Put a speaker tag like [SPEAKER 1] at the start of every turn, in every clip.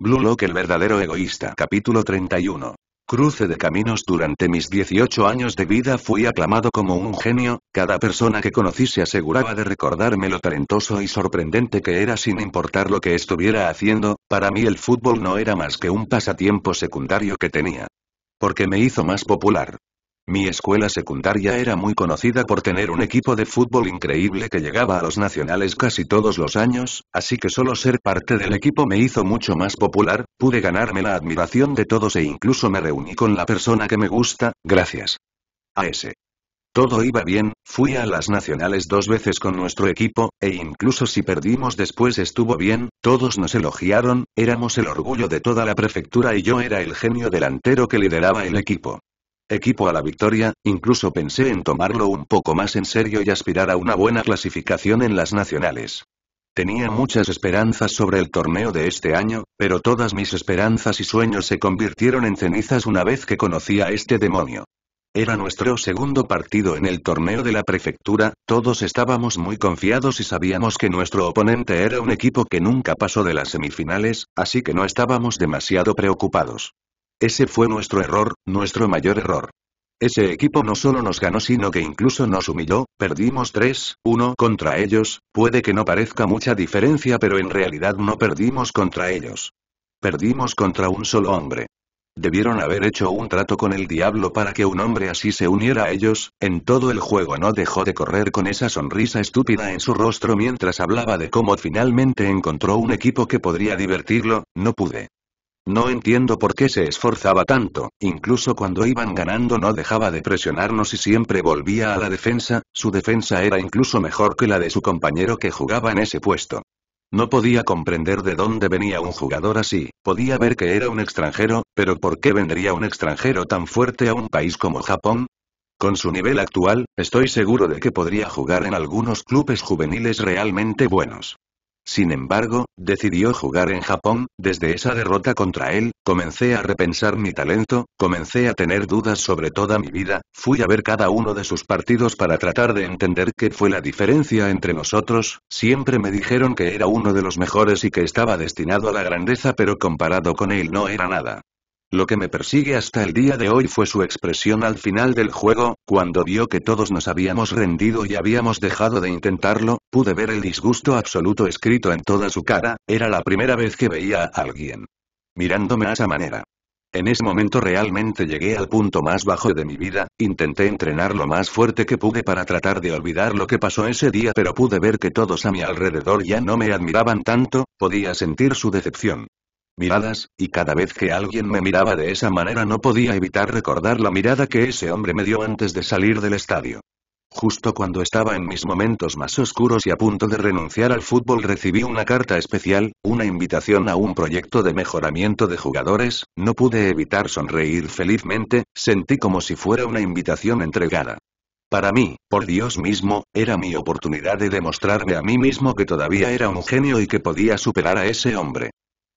[SPEAKER 1] Blue Lock el verdadero egoísta Capítulo 31 Cruce de caminos Durante mis 18 años de vida fui aclamado como un genio, cada persona que conocí se aseguraba de recordarme lo talentoso y sorprendente que era sin importar lo que estuviera haciendo, para mí el fútbol no era más que un pasatiempo secundario que tenía. Porque me hizo más popular. Mi escuela secundaria era muy conocida por tener un equipo de fútbol increíble que llegaba a los nacionales casi todos los años, así que solo ser parte del equipo me hizo mucho más popular, pude ganarme la admiración de todos e incluso me reuní con la persona que me gusta, gracias. A ese. Todo iba bien, fui a las nacionales dos veces con nuestro equipo, e incluso si perdimos después estuvo bien, todos nos elogiaron, éramos el orgullo de toda la prefectura y yo era el genio delantero que lideraba el equipo equipo a la victoria, incluso pensé en tomarlo un poco más en serio y aspirar a una buena clasificación en las nacionales. Tenía muchas esperanzas sobre el torneo de este año, pero todas mis esperanzas y sueños se convirtieron en cenizas una vez que conocí a este demonio. Era nuestro segundo partido en el torneo de la prefectura, todos estábamos muy confiados y sabíamos que nuestro oponente era un equipo que nunca pasó de las semifinales, así que no estábamos demasiado preocupados. Ese fue nuestro error, nuestro mayor error. Ese equipo no solo nos ganó sino que incluso nos humilló, perdimos 3-1 contra ellos, puede que no parezca mucha diferencia pero en realidad no perdimos contra ellos. Perdimos contra un solo hombre. Debieron haber hecho un trato con el diablo para que un hombre así se uniera a ellos, en todo el juego no dejó de correr con esa sonrisa estúpida en su rostro mientras hablaba de cómo finalmente encontró un equipo que podría divertirlo, no pude. No entiendo por qué se esforzaba tanto, incluso cuando iban ganando no dejaba de presionarnos y siempre volvía a la defensa, su defensa era incluso mejor que la de su compañero que jugaba en ese puesto. No podía comprender de dónde venía un jugador así, podía ver que era un extranjero, pero ¿por qué vendría un extranjero tan fuerte a un país como Japón? Con su nivel actual, estoy seguro de que podría jugar en algunos clubes juveniles realmente buenos. Sin embargo, decidió jugar en Japón, desde esa derrota contra él, comencé a repensar mi talento, comencé a tener dudas sobre toda mi vida, fui a ver cada uno de sus partidos para tratar de entender qué fue la diferencia entre nosotros, siempre me dijeron que era uno de los mejores y que estaba destinado a la grandeza pero comparado con él no era nada. Lo que me persigue hasta el día de hoy fue su expresión al final del juego, cuando vio que todos nos habíamos rendido y habíamos dejado de intentarlo, pude ver el disgusto absoluto escrito en toda su cara, era la primera vez que veía a alguien. Mirándome a esa manera. En ese momento realmente llegué al punto más bajo de mi vida, intenté entrenar lo más fuerte que pude para tratar de olvidar lo que pasó ese día pero pude ver que todos a mi alrededor ya no me admiraban tanto, podía sentir su decepción miradas, y cada vez que alguien me miraba de esa manera no podía evitar recordar la mirada que ese hombre me dio antes de salir del estadio. Justo cuando estaba en mis momentos más oscuros y a punto de renunciar al fútbol recibí una carta especial, una invitación a un proyecto de mejoramiento de jugadores, no pude evitar sonreír felizmente, sentí como si fuera una invitación entregada. Para mí, por Dios mismo, era mi oportunidad de demostrarme a mí mismo que todavía era un genio y que podía superar a ese hombre.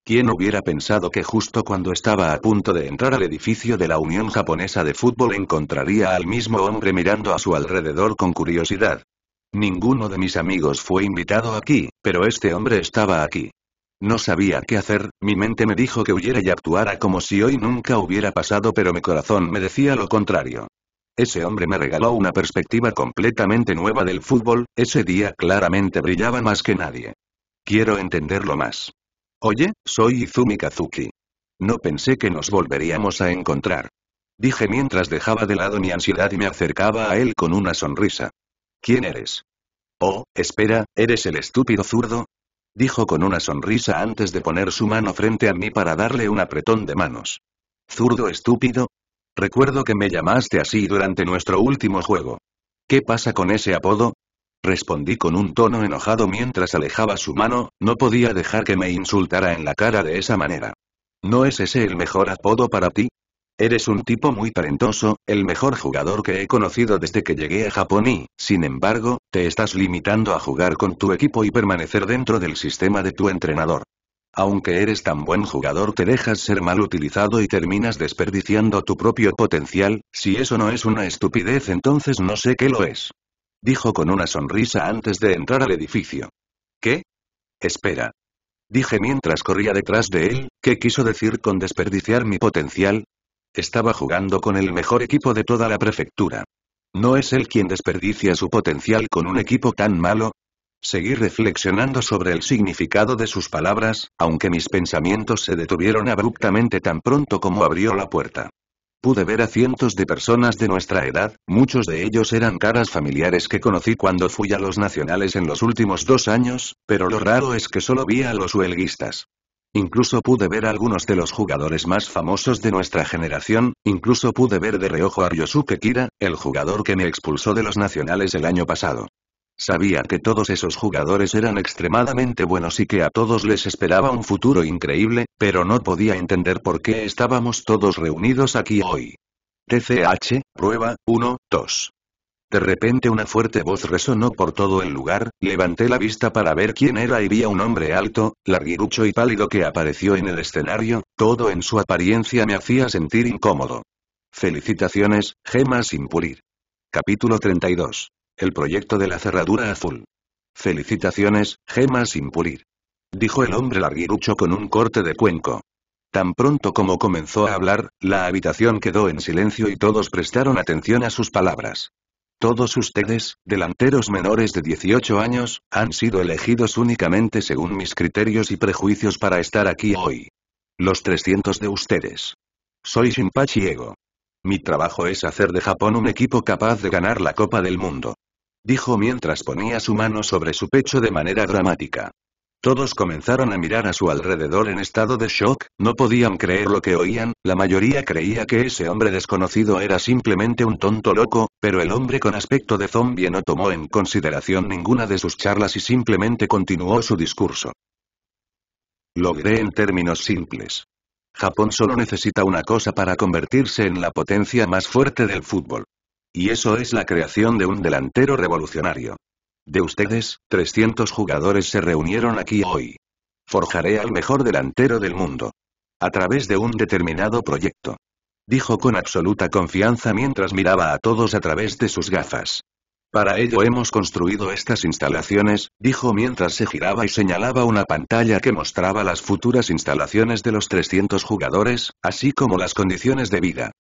[SPEAKER 1] ¿Quién hubiera pensado que justo cuando estaba a punto de entrar al edificio de la Unión Japonesa de Fútbol encontraría al mismo hombre mirando a su alrededor con curiosidad? Ninguno de mis amigos fue invitado aquí, pero este hombre estaba aquí. No sabía qué hacer, mi mente me dijo que huyera y actuara como si hoy nunca hubiera pasado pero mi corazón me decía lo contrario. Ese hombre me regaló una perspectiva completamente nueva del fútbol, ese día claramente brillaba más que nadie. Quiero entenderlo más. Oye, soy Izumi Kazuki. No pensé que nos volveríamos a encontrar. Dije mientras dejaba de lado mi ansiedad y me acercaba a él con una sonrisa. ¿Quién eres? Oh, espera, ¿eres el estúpido zurdo? Dijo con una sonrisa antes de poner su mano frente a mí para darle un apretón de manos. ¿Zurdo estúpido? Recuerdo que me llamaste así durante nuestro último juego. ¿Qué pasa con ese apodo? respondí con un tono enojado mientras alejaba su mano, no podía dejar que me insultara en la cara de esa manera. ¿No es ese el mejor apodo para ti? Eres un tipo muy talentoso, el mejor jugador que he conocido desde que llegué a Japón y, sin embargo, te estás limitando a jugar con tu equipo y permanecer dentro del sistema de tu entrenador. Aunque eres tan buen jugador te dejas ser mal utilizado y terminas desperdiciando tu propio potencial, si eso no es una estupidez entonces no sé qué lo es. Dijo con una sonrisa antes de entrar al edificio. ¿Qué? Espera. Dije mientras corría detrás de él, ¿qué quiso decir con desperdiciar mi potencial? Estaba jugando con el mejor equipo de toda la prefectura. ¿No es él quien desperdicia su potencial con un equipo tan malo? Seguí reflexionando sobre el significado de sus palabras, aunque mis pensamientos se detuvieron abruptamente tan pronto como abrió la puerta. Pude ver a cientos de personas de nuestra edad, muchos de ellos eran caras familiares que conocí cuando fui a los nacionales en los últimos dos años, pero lo raro es que solo vi a los huelguistas. Incluso pude ver a algunos de los jugadores más famosos de nuestra generación, incluso pude ver de reojo a Ryosuke Kira, el jugador que me expulsó de los nacionales el año pasado. Sabía que todos esos jugadores eran extremadamente buenos y que a todos les esperaba un futuro increíble, pero no podía entender por qué estábamos todos reunidos aquí hoy. TCH, prueba, 1, 2. De repente una fuerte voz resonó por todo el lugar, levanté la vista para ver quién era y vi a un hombre alto, larguirucho y pálido que apareció en el escenario, todo en su apariencia me hacía sentir incómodo. Felicitaciones, gemas sin pulir. Capítulo 32. El proyecto de la cerradura azul. Felicitaciones, gema sin pulir. Dijo el hombre larguirucho con un corte de cuenco. Tan pronto como comenzó a hablar, la habitación quedó en silencio y todos prestaron atención a sus palabras. Todos ustedes, delanteros menores de 18 años, han sido elegidos únicamente según mis criterios y prejuicios para estar aquí hoy. Los 300 de ustedes. Soy Shinpachi Ego. Mi trabajo es hacer de Japón un equipo capaz de ganar la Copa del Mundo dijo mientras ponía su mano sobre su pecho de manera dramática. Todos comenzaron a mirar a su alrededor en estado de shock, no podían creer lo que oían, la mayoría creía que ese hombre desconocido era simplemente un tonto loco, pero el hombre con aspecto de zombie no tomó en consideración ninguna de sus charlas y simplemente continuó su discurso. Logré en términos simples. Japón solo necesita una cosa para convertirse en la potencia más fuerte del fútbol. Y eso es la creación de un delantero revolucionario. De ustedes, 300 jugadores se reunieron aquí hoy. Forjaré al mejor delantero del mundo. A través de un determinado proyecto. Dijo con absoluta confianza mientras miraba a todos a través de sus gafas. Para ello hemos construido estas instalaciones, dijo mientras se giraba y señalaba una pantalla que mostraba las futuras instalaciones de los 300 jugadores, así como las condiciones de vida.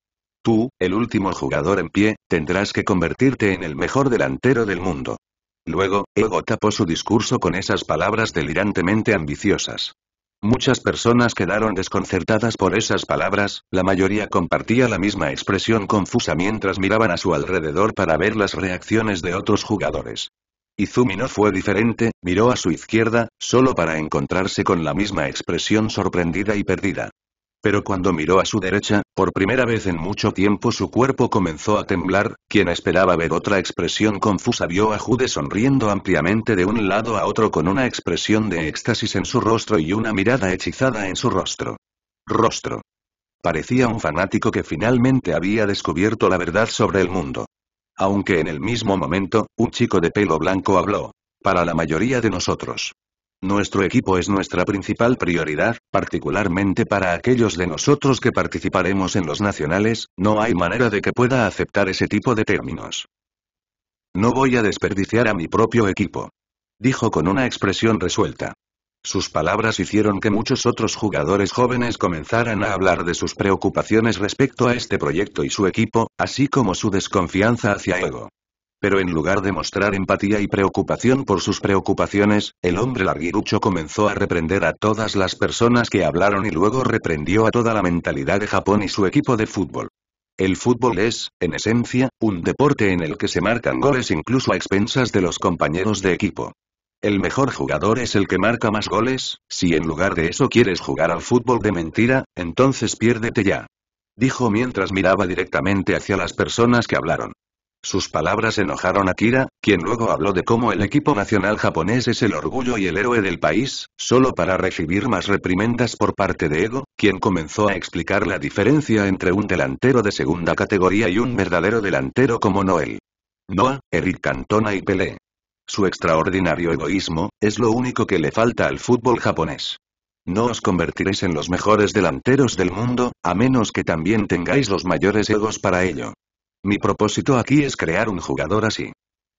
[SPEAKER 1] Tú, el último jugador en pie, tendrás que convertirte en el mejor delantero del mundo. Luego, Ego tapó su discurso con esas palabras delirantemente ambiciosas. Muchas personas quedaron desconcertadas por esas palabras, la mayoría compartía la misma expresión confusa mientras miraban a su alrededor para ver las reacciones de otros jugadores. Izumi no fue diferente, miró a su izquierda, solo para encontrarse con la misma expresión sorprendida y perdida. Pero cuando miró a su derecha, por primera vez en mucho tiempo su cuerpo comenzó a temblar, quien esperaba ver otra expresión confusa vio a Jude sonriendo ampliamente de un lado a otro con una expresión de éxtasis en su rostro y una mirada hechizada en su rostro. Rostro. Parecía un fanático que finalmente había descubierto la verdad sobre el mundo. Aunque en el mismo momento, un chico de pelo blanco habló. Para la mayoría de nosotros, nuestro equipo es nuestra principal prioridad, particularmente para aquellos de nosotros que participaremos en los nacionales, no hay manera de que pueda aceptar ese tipo de términos. No voy a desperdiciar a mi propio equipo. Dijo con una expresión resuelta. Sus palabras hicieron que muchos otros jugadores jóvenes comenzaran a hablar de sus preocupaciones respecto a este proyecto y su equipo, así como su desconfianza hacia Ego. Pero en lugar de mostrar empatía y preocupación por sus preocupaciones, el hombre larguirucho comenzó a reprender a todas las personas que hablaron y luego reprendió a toda la mentalidad de Japón y su equipo de fútbol. El fútbol es, en esencia, un deporte en el que se marcan goles incluso a expensas de los compañeros de equipo. El mejor jugador es el que marca más goles, si en lugar de eso quieres jugar al fútbol de mentira, entonces piérdete ya. Dijo mientras miraba directamente hacia las personas que hablaron. Sus palabras enojaron a Kira, quien luego habló de cómo el equipo nacional japonés es el orgullo y el héroe del país, solo para recibir más reprimendas por parte de Ego, quien comenzó a explicar la diferencia entre un delantero de segunda categoría y un verdadero delantero como Noel. Noah, Eric Cantona y Pelé. Su extraordinario egoísmo, es lo único que le falta al fútbol japonés. No os convertiréis en los mejores delanteros del mundo, a menos que también tengáis los mayores egos para ello. Mi propósito aquí es crear un jugador así.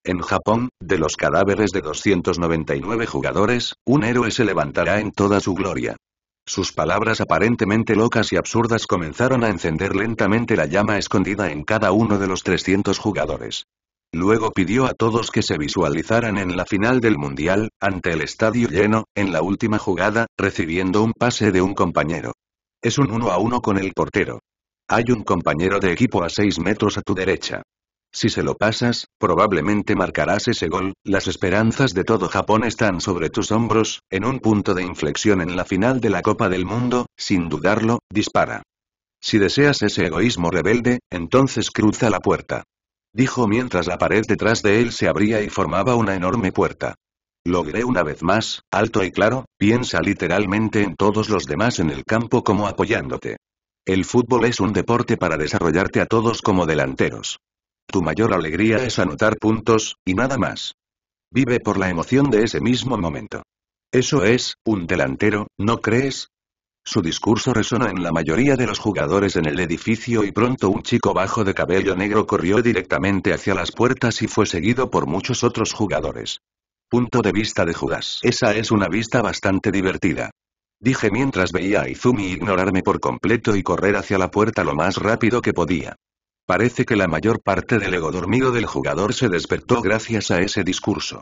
[SPEAKER 1] En Japón, de los cadáveres de 299 jugadores, un héroe se levantará en toda su gloria. Sus palabras aparentemente locas y absurdas comenzaron a encender lentamente la llama escondida en cada uno de los 300 jugadores. Luego pidió a todos que se visualizaran en la final del Mundial, ante el estadio lleno, en la última jugada, recibiendo un pase de un compañero. Es un uno a uno con el portero. Hay un compañero de equipo a seis metros a tu derecha. Si se lo pasas, probablemente marcarás ese gol, las esperanzas de todo Japón están sobre tus hombros, en un punto de inflexión en la final de la Copa del Mundo, sin dudarlo, dispara. Si deseas ese egoísmo rebelde, entonces cruza la puerta. Dijo mientras la pared detrás de él se abría y formaba una enorme puerta. Logré una vez más, alto y claro, piensa literalmente en todos los demás en el campo como apoyándote. El fútbol es un deporte para desarrollarte a todos como delanteros. Tu mayor alegría es anotar puntos, y nada más. Vive por la emoción de ese mismo momento. Eso es, un delantero, ¿no crees? Su discurso resonó en la mayoría de los jugadores en el edificio y pronto un chico bajo de cabello negro corrió directamente hacia las puertas y fue seguido por muchos otros jugadores. Punto de vista de Judas. Esa es una vista bastante divertida dije mientras veía a Izumi ignorarme por completo y correr hacia la puerta lo más rápido que podía. Parece que la mayor parte del ego dormido del jugador se despertó gracias a ese discurso.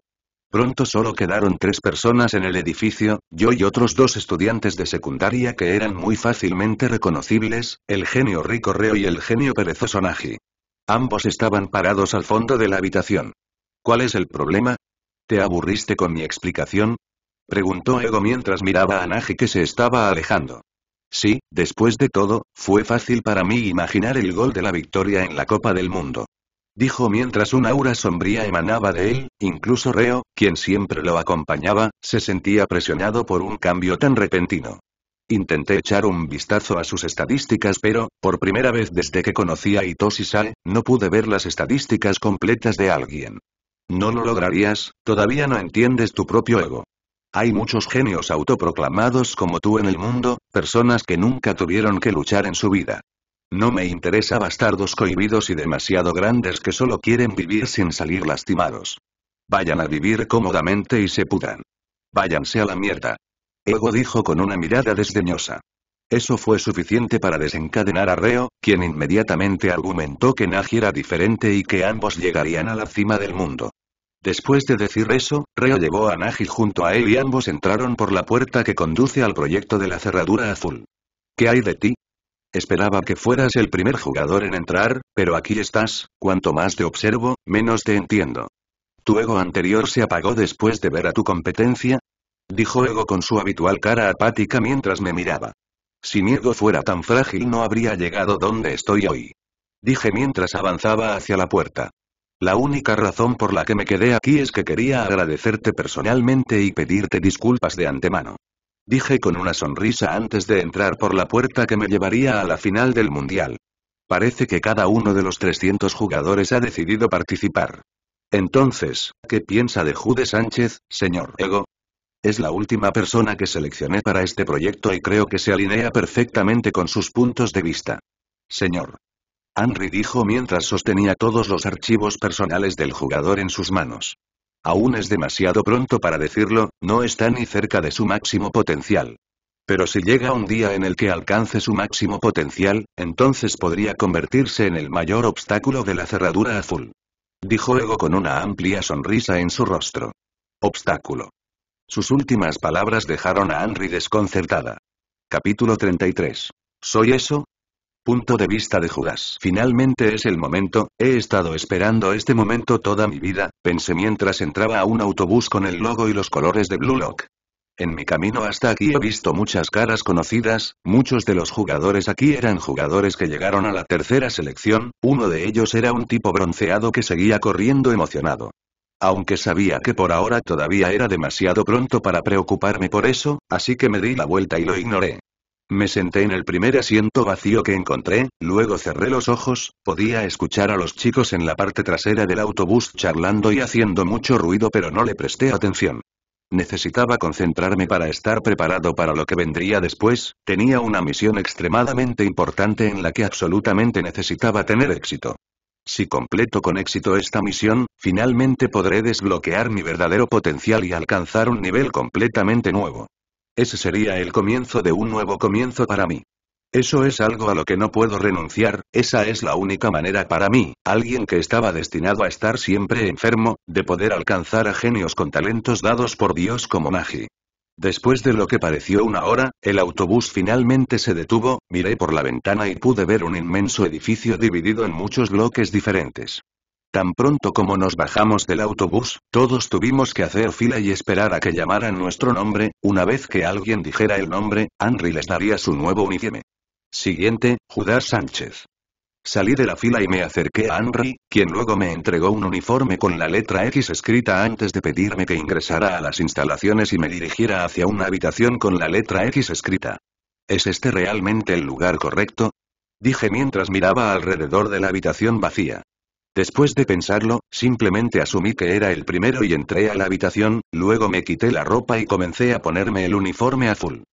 [SPEAKER 1] Pronto solo quedaron tres personas en el edificio, yo y otros dos estudiantes de secundaria que eran muy fácilmente reconocibles, el genio Rico y el genio perezoso Naji. Ambos estaban parados al fondo de la habitación. ¿Cuál es el problema? ¿Te aburriste con mi explicación? Preguntó Ego mientras miraba a Nagi que se estaba alejando. Sí, después de todo, fue fácil para mí imaginar el gol de la victoria en la Copa del Mundo. Dijo mientras una aura sombría emanaba de él, incluso Reo, quien siempre lo acompañaba, se sentía presionado por un cambio tan repentino. Intenté echar un vistazo a sus estadísticas pero, por primera vez desde que conocí a Itoshi Sae, no pude ver las estadísticas completas de alguien. No lo lograrías, todavía no entiendes tu propio ego. Hay muchos genios autoproclamados como tú en el mundo, personas que nunca tuvieron que luchar en su vida. No me interesa bastardos cohibidos y demasiado grandes que solo quieren vivir sin salir lastimados. Vayan a vivir cómodamente y se pudran. Váyanse a la mierda. Ego dijo con una mirada desdeñosa. Eso fue suficiente para desencadenar a Reo, quien inmediatamente argumentó que Nagi era diferente y que ambos llegarían a la cima del mundo. Después de decir eso, Reo llevó a Nagi junto a él y ambos entraron por la puerta que conduce al proyecto de la cerradura azul. ¿Qué hay de ti? Esperaba que fueras el primer jugador en entrar, pero aquí estás, cuanto más te observo, menos te entiendo. ¿Tu ego anterior se apagó después de ver a tu competencia? Dijo Ego con su habitual cara apática mientras me miraba. Si mi ego fuera tan frágil no habría llegado donde estoy hoy. Dije mientras avanzaba hacia la puerta. La única razón por la que me quedé aquí es que quería agradecerte personalmente y pedirte disculpas de antemano. Dije con una sonrisa antes de entrar por la puerta que me llevaría a la final del Mundial. Parece que cada uno de los 300 jugadores ha decidido participar. Entonces, ¿qué piensa de Jude Sánchez, señor Ego? Es la última persona que seleccioné para este proyecto y creo que se alinea perfectamente con sus puntos de vista. Señor Henry dijo mientras sostenía todos los archivos personales del jugador en sus manos. Aún es demasiado pronto para decirlo, no está ni cerca de su máximo potencial. Pero si llega un día en el que alcance su máximo potencial, entonces podría convertirse en el mayor obstáculo de la cerradura azul. Dijo Ego con una amplia sonrisa en su rostro. Obstáculo. Sus últimas palabras dejaron a Henry desconcertada. Capítulo 33. ¿Soy eso? Punto de vista de Judas. Finalmente es el momento, he estado esperando este momento toda mi vida, pensé mientras entraba a un autobús con el logo y los colores de Blue Lock. En mi camino hasta aquí he visto muchas caras conocidas, muchos de los jugadores aquí eran jugadores que llegaron a la tercera selección, uno de ellos era un tipo bronceado que seguía corriendo emocionado. Aunque sabía que por ahora todavía era demasiado pronto para preocuparme por eso, así que me di la vuelta y lo ignoré. Me senté en el primer asiento vacío que encontré, luego cerré los ojos, podía escuchar a los chicos en la parte trasera del autobús charlando y haciendo mucho ruido pero no le presté atención. Necesitaba concentrarme para estar preparado para lo que vendría después, tenía una misión extremadamente importante en la que absolutamente necesitaba tener éxito. Si completo con éxito esta misión, finalmente podré desbloquear mi verdadero potencial y alcanzar un nivel completamente nuevo. Ese sería el comienzo de un nuevo comienzo para mí. Eso es algo a lo que no puedo renunciar, esa es la única manera para mí, alguien que estaba destinado a estar siempre enfermo, de poder alcanzar a genios con talentos dados por Dios como Magi. Después de lo que pareció una hora, el autobús finalmente se detuvo, miré por la ventana y pude ver un inmenso edificio dividido en muchos bloques diferentes. Tan pronto como nos bajamos del autobús, todos tuvimos que hacer fila y esperar a que llamaran nuestro nombre, una vez que alguien dijera el nombre, Henry les daría su nuevo uniforme. Siguiente, Judas Sánchez. Salí de la fila y me acerqué a Henry, quien luego me entregó un uniforme con la letra X escrita antes de pedirme que ingresara a las instalaciones y me dirigiera hacia una habitación con la letra X escrita. ¿Es este realmente el lugar correcto? Dije mientras miraba alrededor de la habitación vacía. Después de pensarlo, simplemente asumí que era el primero y entré a la habitación, luego me quité la ropa y comencé a ponerme el uniforme azul.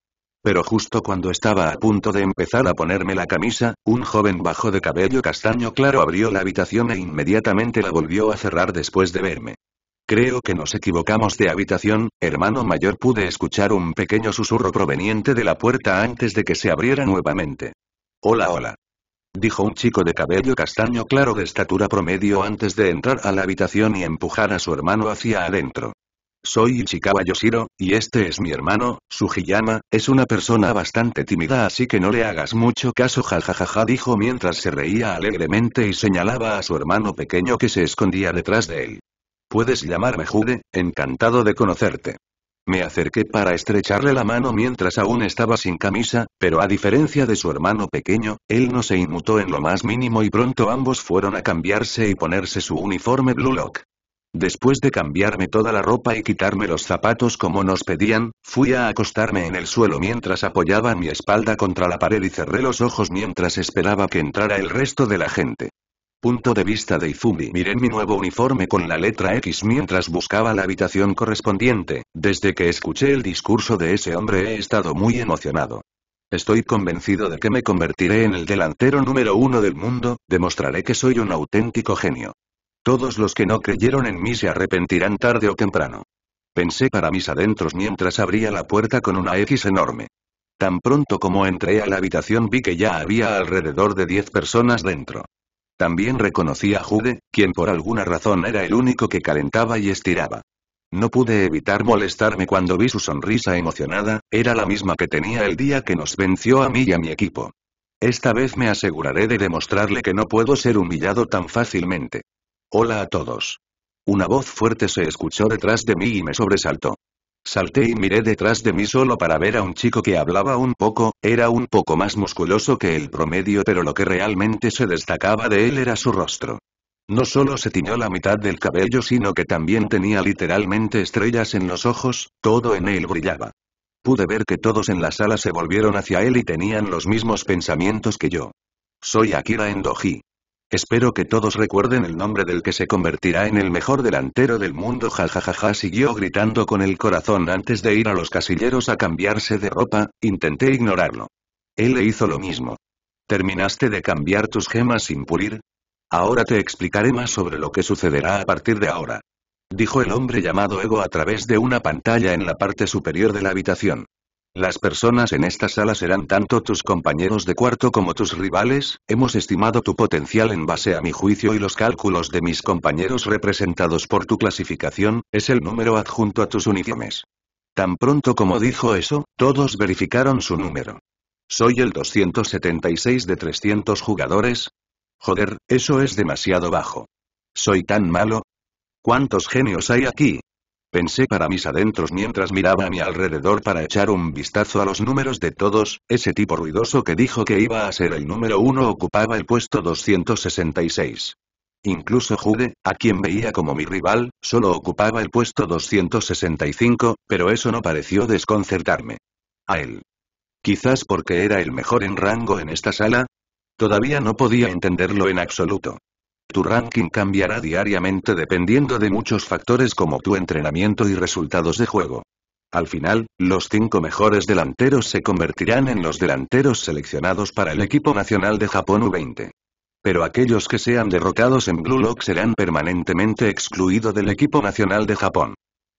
[SPEAKER 1] Pero justo cuando estaba a punto de empezar a ponerme la camisa, un joven bajo de cabello castaño claro abrió la habitación e inmediatamente la volvió a cerrar después de verme. Creo que nos equivocamos de habitación, hermano mayor pude escuchar un pequeño susurro proveniente de la puerta antes de que se abriera nuevamente. Hola, hola dijo un chico de cabello castaño claro de estatura promedio antes de entrar a la habitación y empujar a su hermano hacia adentro. Soy Ichikawa Yoshiro, y este es mi hermano, Sugiyama, es una persona bastante tímida así que no le hagas mucho caso jajajaja dijo mientras se reía alegremente y señalaba a su hermano pequeño que se escondía detrás de él. Puedes llamarme Jude, encantado de conocerte. Me acerqué para estrecharle la mano mientras aún estaba sin camisa, pero a diferencia de su hermano pequeño, él no se inmutó en lo más mínimo y pronto ambos fueron a cambiarse y ponerse su uniforme Blue Lock. Después de cambiarme toda la ropa y quitarme los zapatos como nos pedían, fui a acostarme en el suelo mientras apoyaba mi espalda contra la pared y cerré los ojos mientras esperaba que entrara el resto de la gente. Punto de vista de Izumi miré mi nuevo uniforme con la letra X mientras buscaba la habitación correspondiente, desde que escuché el discurso de ese hombre he estado muy emocionado. Estoy convencido de que me convertiré en el delantero número uno del mundo, demostraré que soy un auténtico genio. Todos los que no creyeron en mí se arrepentirán tarde o temprano. Pensé para mis adentros mientras abría la puerta con una X enorme. Tan pronto como entré a la habitación vi que ya había alrededor de 10 personas dentro. También reconocí a Jude, quien por alguna razón era el único que calentaba y estiraba. No pude evitar molestarme cuando vi su sonrisa emocionada, era la misma que tenía el día que nos venció a mí y a mi equipo. Esta vez me aseguraré de demostrarle que no puedo ser humillado tan fácilmente. Hola a todos. Una voz fuerte se escuchó detrás de mí y me sobresaltó. Salté y miré detrás de mí solo para ver a un chico que hablaba un poco, era un poco más musculoso que el promedio pero lo que realmente se destacaba de él era su rostro. No solo se tiñó la mitad del cabello sino que también tenía literalmente estrellas en los ojos, todo en él brillaba. Pude ver que todos en la sala se volvieron hacia él y tenían los mismos pensamientos que yo. Soy Akira Endoji. Espero que todos recuerden el nombre del que se convertirá en el mejor delantero del mundo jajajaja siguió gritando con el corazón antes de ir a los casilleros a cambiarse de ropa, intenté ignorarlo. Él le hizo lo mismo. ¿Terminaste de cambiar tus gemas sin pulir? Ahora te explicaré más sobre lo que sucederá a partir de ahora. Dijo el hombre llamado Ego a través de una pantalla en la parte superior de la habitación. Las personas en esta sala serán tanto tus compañeros de cuarto como tus rivales, hemos estimado tu potencial en base a mi juicio y los cálculos de mis compañeros representados por tu clasificación, es el número adjunto a tus uniformes. Tan pronto como dijo eso, todos verificaron su número. Soy el 276 de 300 jugadores. Joder, eso es demasiado bajo. Soy tan malo. ¿Cuántos genios hay aquí? Pensé para mis adentros mientras miraba a mi alrededor para echar un vistazo a los números de todos, ese tipo ruidoso que dijo que iba a ser el número uno ocupaba el puesto 266. Incluso Jude, a quien veía como mi rival, solo ocupaba el puesto 265, pero eso no pareció desconcertarme. A él. Quizás porque era el mejor en rango en esta sala. Todavía no podía entenderlo en absoluto. Tu ranking cambiará diariamente dependiendo de muchos factores como tu entrenamiento y resultados de juego. Al final, los cinco mejores delanteros se convertirán en los delanteros seleccionados para el equipo nacional de Japón U20. Pero aquellos que sean derrotados en Blue Lock serán permanentemente excluidos del equipo nacional de Japón.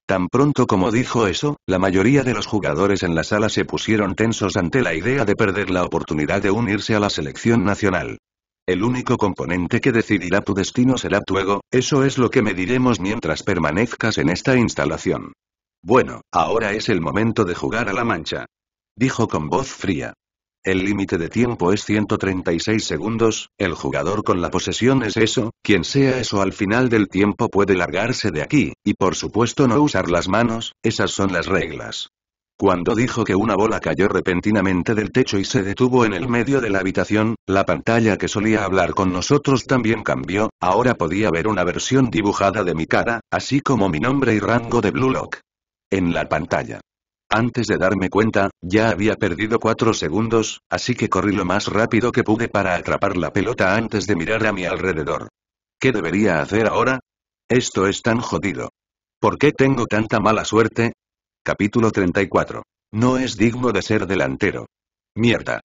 [SPEAKER 1] Tan pronto como dijo eso, la mayoría de los jugadores en la sala se pusieron tensos ante la idea de perder la oportunidad de unirse a la selección nacional. El único componente que decidirá tu destino será tu ego, eso es lo que mediremos mientras permanezcas en esta instalación. Bueno, ahora es el momento de jugar a la mancha. Dijo con voz fría. El límite de tiempo es 136 segundos, el jugador con la posesión es eso, quien sea eso al final del tiempo puede largarse de aquí, y por supuesto no usar las manos, esas son las reglas. Cuando dijo que una bola cayó repentinamente del techo y se detuvo en el medio de la habitación, la pantalla que solía hablar con nosotros también cambió, ahora podía ver una versión dibujada de mi cara, así como mi nombre y rango de Blue Lock. En la pantalla. Antes de darme cuenta, ya había perdido cuatro segundos, así que corrí lo más rápido que pude para atrapar la pelota antes de mirar a mi alrededor. ¿Qué debería hacer ahora? Esto es tan jodido. ¿Por qué tengo tanta mala suerte? Capítulo 34. No es digno de ser delantero. Mierda.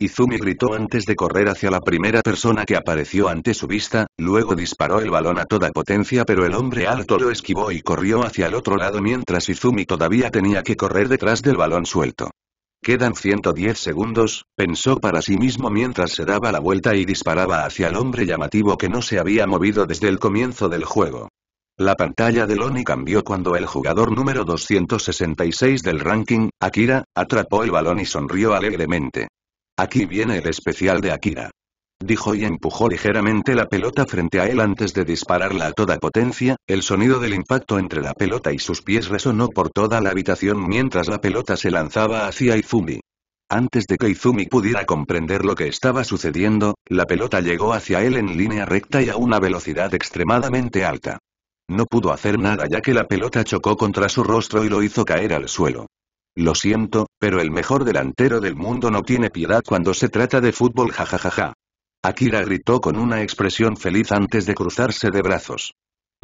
[SPEAKER 1] Izumi gritó antes de correr hacia la primera persona que apareció ante su vista, luego disparó el balón a toda potencia pero el hombre alto lo esquivó y corrió hacia el otro lado mientras Izumi todavía tenía que correr detrás del balón suelto. Quedan 110 segundos, pensó para sí mismo mientras se daba la vuelta y disparaba hacia el hombre llamativo que no se había movido desde el comienzo del juego. La pantalla de Loni cambió cuando el jugador número 266 del ranking, Akira, atrapó el balón y sonrió alegremente. Aquí viene el especial de Akira. Dijo y empujó ligeramente la pelota frente a él antes de dispararla a toda potencia, el sonido del impacto entre la pelota y sus pies resonó por toda la habitación mientras la pelota se lanzaba hacia Izumi. Antes de que Izumi pudiera comprender lo que estaba sucediendo, la pelota llegó hacia él en línea recta y a una velocidad extremadamente alta. No pudo hacer nada ya que la pelota chocó contra su rostro y lo hizo caer al suelo. Lo siento, pero el mejor delantero del mundo no tiene piedad cuando se trata de fútbol jajajaja. Akira gritó con una expresión feliz antes de cruzarse de brazos.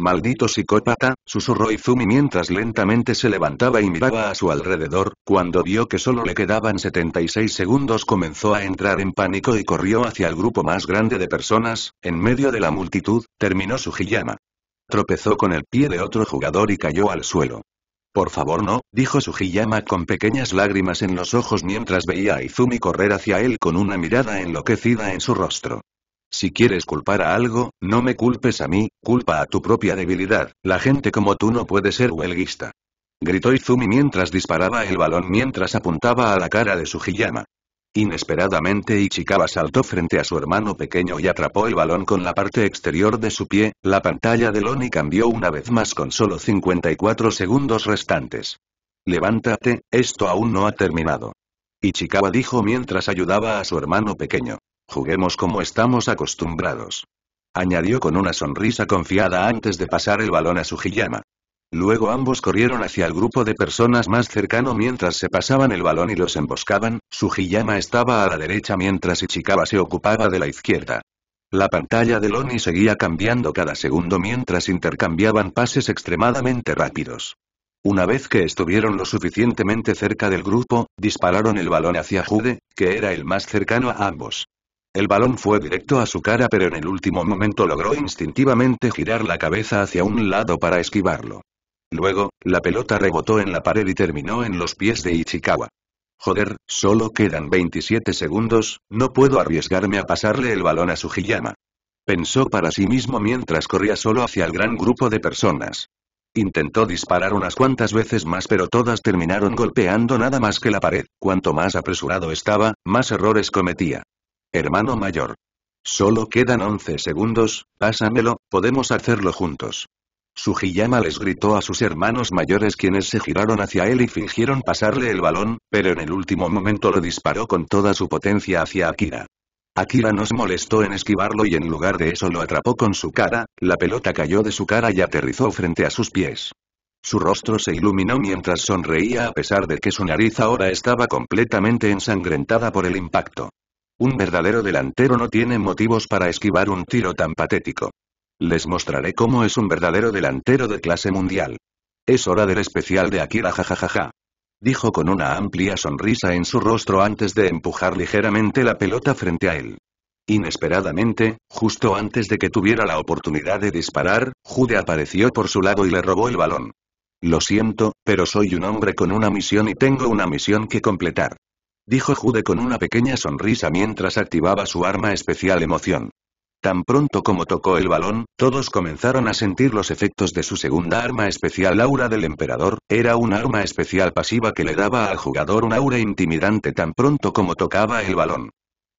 [SPEAKER 1] Maldito psicópata, susurró Izumi mientras lentamente se levantaba y miraba a su alrededor, cuando vio que solo le quedaban 76 segundos comenzó a entrar en pánico y corrió hacia el grupo más grande de personas, en medio de la multitud, terminó su hiyama. Tropezó con el pie de otro jugador y cayó al suelo. Por favor no, dijo Sugiyama con pequeñas lágrimas en los ojos mientras veía a Izumi correr hacia él con una mirada enloquecida en su rostro. Si quieres culpar a algo, no me culpes a mí, culpa a tu propia debilidad, la gente como tú no puede ser huelguista. Gritó Izumi mientras disparaba el balón mientras apuntaba a la cara de Sugiyama. Inesperadamente Ichikawa saltó frente a su hermano pequeño y atrapó el balón con la parte exterior de su pie, la pantalla de Loni cambió una vez más con solo 54 segundos restantes. Levántate, esto aún no ha terminado. Ichikawa dijo mientras ayudaba a su hermano pequeño. Juguemos como estamos acostumbrados. Añadió con una sonrisa confiada antes de pasar el balón a su Luego ambos corrieron hacia el grupo de personas más cercano mientras se pasaban el balón y los emboscaban, Sugiyama estaba a la derecha mientras Ichikawa se ocupaba de la izquierda. La pantalla de Loni seguía cambiando cada segundo mientras intercambiaban pases extremadamente rápidos. Una vez que estuvieron lo suficientemente cerca del grupo, dispararon el balón hacia Jude, que era el más cercano a ambos. El balón fue directo a su cara pero en el último momento logró instintivamente girar la cabeza hacia un lado para esquivarlo. Luego, la pelota rebotó en la pared y terminó en los pies de Ichikawa. Joder, solo quedan 27 segundos, no puedo arriesgarme a pasarle el balón a Sugiyama. Pensó para sí mismo mientras corría solo hacia el gran grupo de personas. Intentó disparar unas cuantas veces más pero todas terminaron golpeando nada más que la pared. Cuanto más apresurado estaba, más errores cometía. Hermano mayor. Solo quedan 11 segundos, pásamelo, podemos hacerlo juntos. Sugiyama les gritó a sus hermanos mayores quienes se giraron hacia él y fingieron pasarle el balón, pero en el último momento lo disparó con toda su potencia hacia Akira. Akira nos molestó en esquivarlo y en lugar de eso lo atrapó con su cara, la pelota cayó de su cara y aterrizó frente a sus pies. Su rostro se iluminó mientras sonreía a pesar de que su nariz ahora estaba completamente ensangrentada por el impacto. Un verdadero delantero no tiene motivos para esquivar un tiro tan patético. Les mostraré cómo es un verdadero delantero de clase mundial. Es hora del especial de Akira jajajaja. Dijo con una amplia sonrisa en su rostro antes de empujar ligeramente la pelota frente a él. Inesperadamente, justo antes de que tuviera la oportunidad de disparar, Jude apareció por su lado y le robó el balón. Lo siento, pero soy un hombre con una misión y tengo una misión que completar. Dijo Jude con una pequeña sonrisa mientras activaba su arma especial emoción. Tan pronto como tocó el balón, todos comenzaron a sentir los efectos de su segunda arma especial aura del emperador, era un arma especial pasiva que le daba al jugador un aura intimidante tan pronto como tocaba el balón.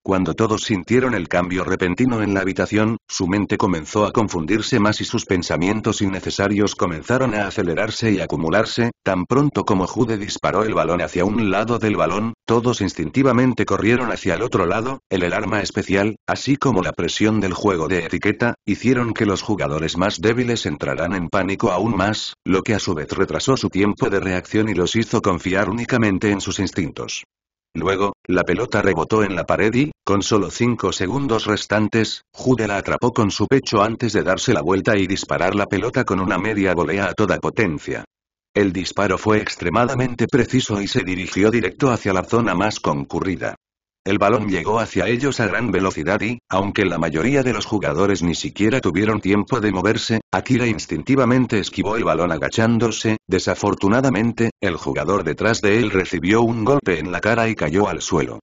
[SPEAKER 1] Cuando todos sintieron el cambio repentino en la habitación, su mente comenzó a confundirse más y sus pensamientos innecesarios comenzaron a acelerarse y acumularse, tan pronto como Jude disparó el balón hacia un lado del balón, todos instintivamente corrieron hacia el otro lado, el arma especial, así como la presión del juego de etiqueta, hicieron que los jugadores más débiles entraran en pánico aún más, lo que a su vez retrasó su tiempo de reacción y los hizo confiar únicamente en sus instintos. Luego, la pelota rebotó en la pared y, con solo cinco segundos restantes, Jude la atrapó con su pecho antes de darse la vuelta y disparar la pelota con una media volea a toda potencia. El disparo fue extremadamente preciso y se dirigió directo hacia la zona más concurrida. El balón llegó hacia ellos a gran velocidad y, aunque la mayoría de los jugadores ni siquiera tuvieron tiempo de moverse, Akira instintivamente esquivó el balón agachándose, desafortunadamente, el jugador detrás de él recibió un golpe en la cara y cayó al suelo.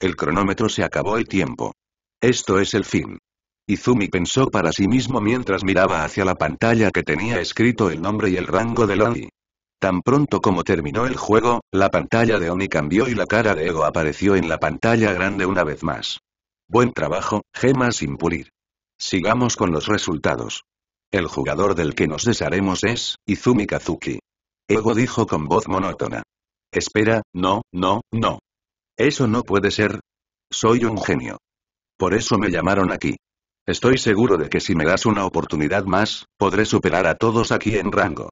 [SPEAKER 1] El cronómetro se acabó el tiempo. Esto es el fin. Izumi pensó para sí mismo mientras miraba hacia la pantalla que tenía escrito el nombre y el rango de Loli. Tan pronto como terminó el juego, la pantalla de Oni cambió y la cara de Ego apareció en la pantalla grande una vez más. Buen trabajo, gema sin pulir. Sigamos con los resultados. El jugador del que nos desharemos es, Izumi Kazuki. Ego dijo con voz monótona. Espera, no, no, no. Eso no puede ser. Soy un genio. Por eso me llamaron aquí. Estoy seguro de que si me das una oportunidad más, podré superar a todos aquí en rango.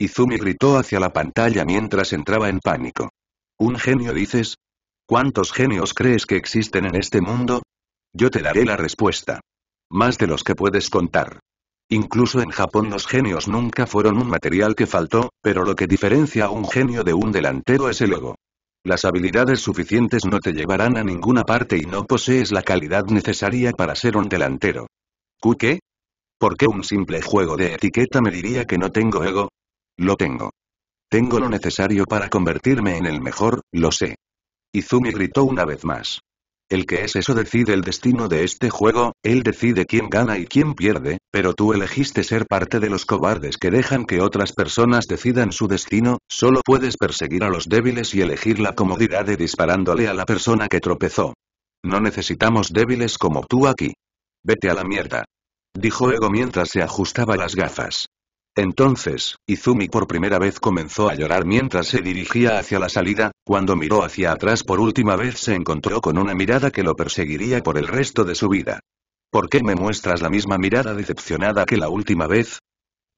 [SPEAKER 1] Izumi gritó hacia la pantalla mientras entraba en pánico. ¿Un genio dices? ¿Cuántos genios crees que existen en este mundo? Yo te daré la respuesta. Más de los que puedes contar. Incluso en Japón los genios nunca fueron un material que faltó, pero lo que diferencia a un genio de un delantero es el ego. Las habilidades suficientes no te llevarán a ninguna parte y no posees la calidad necesaria para ser un delantero. ¿Qué? ¿Por qué un simple juego de etiqueta me diría que no tengo ego? Lo tengo. Tengo lo necesario para convertirme en el mejor, lo sé. Izumi gritó una vez más. El que es eso decide el destino de este juego, él decide quién gana y quién pierde, pero tú elegiste ser parte de los cobardes que dejan que otras personas decidan su destino, solo puedes perseguir a los débiles y elegir la comodidad de disparándole a la persona que tropezó. No necesitamos débiles como tú aquí. Vete a la mierda. Dijo Ego mientras se ajustaba las gafas. Entonces, Izumi por primera vez comenzó a llorar mientras se dirigía hacia la salida, cuando miró hacia atrás por última vez se encontró con una mirada que lo perseguiría por el resto de su vida. ¿Por qué me muestras la misma mirada decepcionada que la última vez?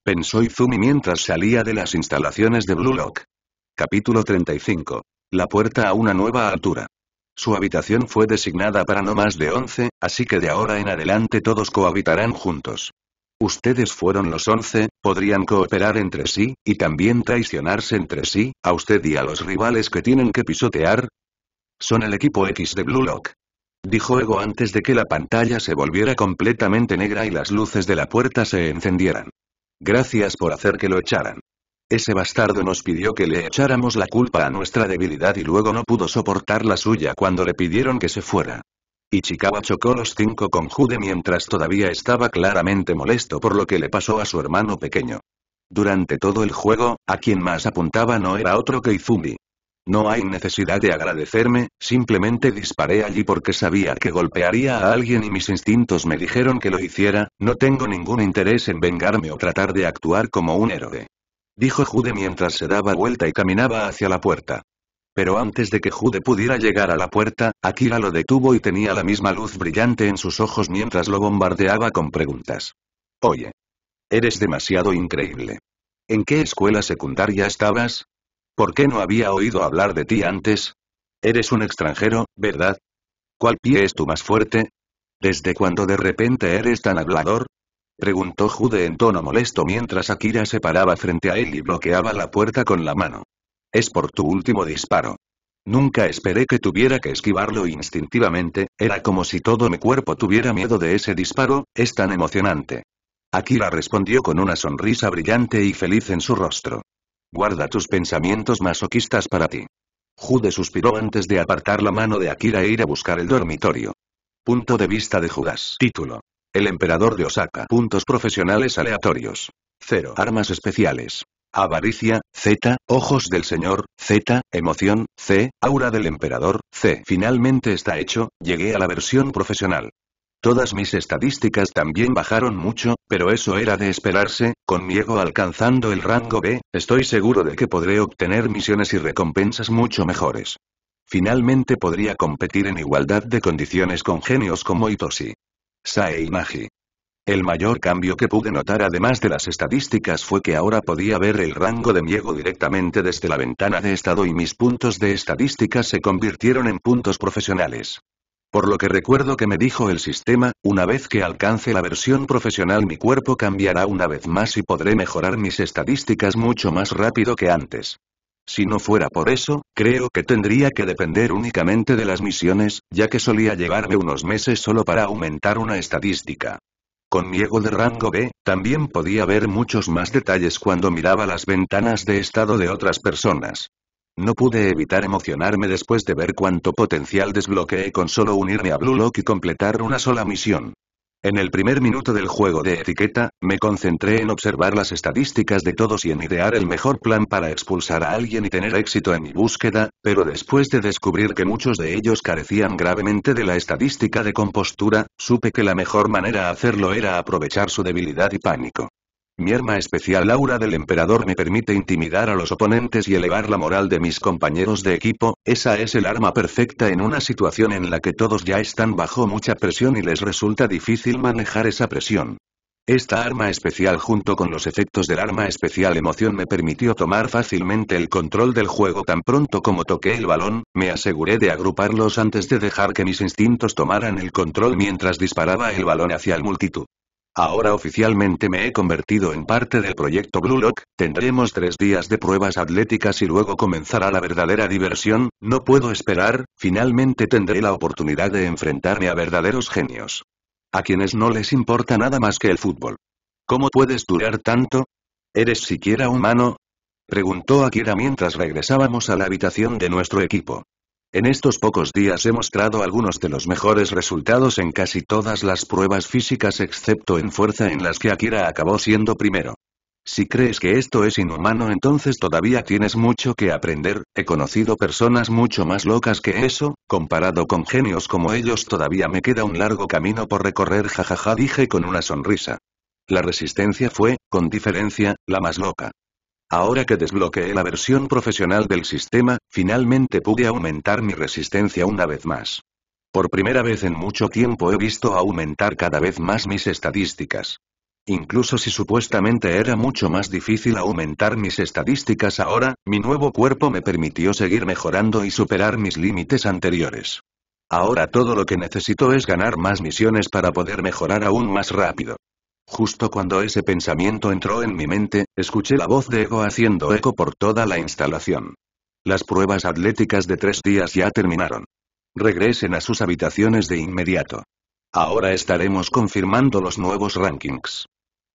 [SPEAKER 1] Pensó Izumi mientras salía de las instalaciones de Blue Lock. Capítulo 35. La puerta a una nueva altura. Su habitación fue designada para no más de 11, así que de ahora en adelante todos cohabitarán juntos. Ustedes fueron los once, podrían cooperar entre sí, y también traicionarse entre sí, a usted y a los rivales que tienen que pisotear. Son el equipo X de Blue Lock. Dijo Ego antes de que la pantalla se volviera completamente negra y las luces de la puerta se encendieran. Gracias por hacer que lo echaran. Ese bastardo nos pidió que le echáramos la culpa a nuestra debilidad y luego no pudo soportar la suya cuando le pidieron que se fuera. Ichikawa chocó los cinco con Jude mientras todavía estaba claramente molesto por lo que le pasó a su hermano pequeño. Durante todo el juego, a quien más apuntaba no era otro que Izumi. No hay necesidad de agradecerme, simplemente disparé allí porque sabía que golpearía a alguien y mis instintos me dijeron que lo hiciera, no tengo ningún interés en vengarme o tratar de actuar como un héroe. Dijo Jude mientras se daba vuelta y caminaba hacia la puerta. Pero antes de que Jude pudiera llegar a la puerta, Akira lo detuvo y tenía la misma luz brillante en sus ojos mientras lo bombardeaba con preguntas. Oye. Eres demasiado increíble. ¿En qué escuela secundaria estabas? ¿Por qué no había oído hablar de ti antes? Eres un extranjero, ¿verdad? ¿Cuál pie es tu más fuerte? ¿Desde cuándo de repente eres tan hablador? Preguntó Jude en tono molesto mientras Akira se paraba frente a él y bloqueaba la puerta con la mano. Es por tu último disparo. Nunca esperé que tuviera que esquivarlo instintivamente, era como si todo mi cuerpo tuviera miedo de ese disparo, es tan emocionante. Akira respondió con una sonrisa brillante y feliz en su rostro. Guarda tus pensamientos masoquistas para ti. Jude suspiró antes de apartar la mano de Akira e ir a buscar el dormitorio. Punto de vista de Judas. Título. El emperador de Osaka. Puntos profesionales aleatorios. 0. Armas especiales. Avaricia, Z, Ojos del Señor, Z, Emoción, C, Aura del Emperador, C. Finalmente está hecho, llegué a la versión profesional. Todas mis estadísticas también bajaron mucho, pero eso era de esperarse, con mi ego alcanzando el rango B, estoy seguro de que podré obtener misiones y recompensas mucho mejores. Finalmente podría competir en igualdad de condiciones con genios como Itoshi. Sae Magi. El mayor cambio que pude notar además de las estadísticas fue que ahora podía ver el rango de mi directamente desde la ventana de estado y mis puntos de estadística se convirtieron en puntos profesionales. Por lo que recuerdo que me dijo el sistema, una vez que alcance la versión profesional mi cuerpo cambiará una vez más y podré mejorar mis estadísticas mucho más rápido que antes. Si no fuera por eso, creo que tendría que depender únicamente de las misiones, ya que solía llevarme unos meses solo para aumentar una estadística. Con mi ego de rango B, también podía ver muchos más detalles cuando miraba las ventanas de estado de otras personas. No pude evitar emocionarme después de ver cuánto potencial desbloqueé con solo unirme a Blue Lock y completar una sola misión. En el primer minuto del juego de etiqueta, me concentré en observar las estadísticas de todos y en idear el mejor plan para expulsar a alguien y tener éxito en mi búsqueda, pero después de descubrir que muchos de ellos carecían gravemente de la estadística de compostura, supe que la mejor manera de hacerlo era aprovechar su debilidad y pánico. Mi arma especial Aura del Emperador me permite intimidar a los oponentes y elevar la moral de mis compañeros de equipo, esa es el arma perfecta en una situación en la que todos ya están bajo mucha presión y les resulta difícil manejar esa presión. Esta arma especial junto con los efectos del arma especial emoción me permitió tomar fácilmente el control del juego tan pronto como toqué el balón, me aseguré de agruparlos antes de dejar que mis instintos tomaran el control mientras disparaba el balón hacia el multitud. Ahora oficialmente me he convertido en parte del proyecto Blue Lock, tendremos tres días de pruebas atléticas y luego comenzará la verdadera diversión, no puedo esperar, finalmente tendré la oportunidad de enfrentarme a verdaderos genios. A quienes no les importa nada más que el fútbol. ¿Cómo puedes durar tanto? ¿Eres siquiera humano? Preguntó Akira mientras regresábamos a la habitación de nuestro equipo. En estos pocos días he mostrado algunos de los mejores resultados en casi todas las pruebas físicas excepto en fuerza en las que Akira acabó siendo primero. Si crees que esto es inhumano entonces todavía tienes mucho que aprender, he conocido personas mucho más locas que eso, comparado con genios como ellos todavía me queda un largo camino por recorrer jajaja dije con una sonrisa. La resistencia fue, con diferencia, la más loca. Ahora que desbloqueé la versión profesional del sistema, finalmente pude aumentar mi resistencia una vez más. Por primera vez en mucho tiempo he visto aumentar cada vez más mis estadísticas. Incluso si supuestamente era mucho más difícil aumentar mis estadísticas ahora, mi nuevo cuerpo me permitió seguir mejorando y superar mis límites anteriores. Ahora todo lo que necesito es ganar más misiones para poder mejorar aún más rápido. Justo cuando ese pensamiento entró en mi mente, escuché la voz de Ego haciendo eco por toda la instalación. Las pruebas atléticas de tres días ya terminaron. Regresen a sus habitaciones de inmediato. Ahora estaremos confirmando los nuevos rankings.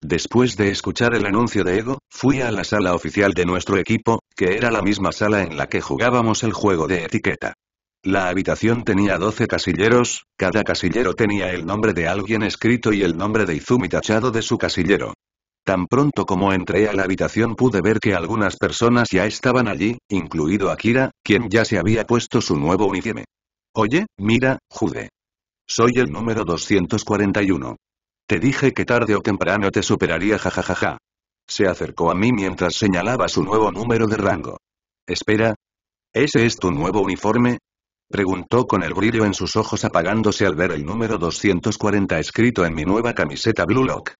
[SPEAKER 1] Después de escuchar el anuncio de Ego, fui a la sala oficial de nuestro equipo, que era la misma sala en la que jugábamos el juego de etiqueta. La habitación tenía 12 casilleros, cada casillero tenía el nombre de alguien escrito y el nombre de Izumi tachado de su casillero. Tan pronto como entré a la habitación pude ver que algunas personas ya estaban allí, incluido Akira, quien ya se había puesto su nuevo uniforme. Oye, mira, Jude. Soy el número 241. Te dije que tarde o temprano te superaría jajajaja. Se acercó a mí mientras señalaba su nuevo número de rango. Espera. ¿Ese es tu nuevo uniforme? Preguntó con el brillo en sus ojos apagándose al ver el número 240 escrito en mi nueva camiseta Blue Lock.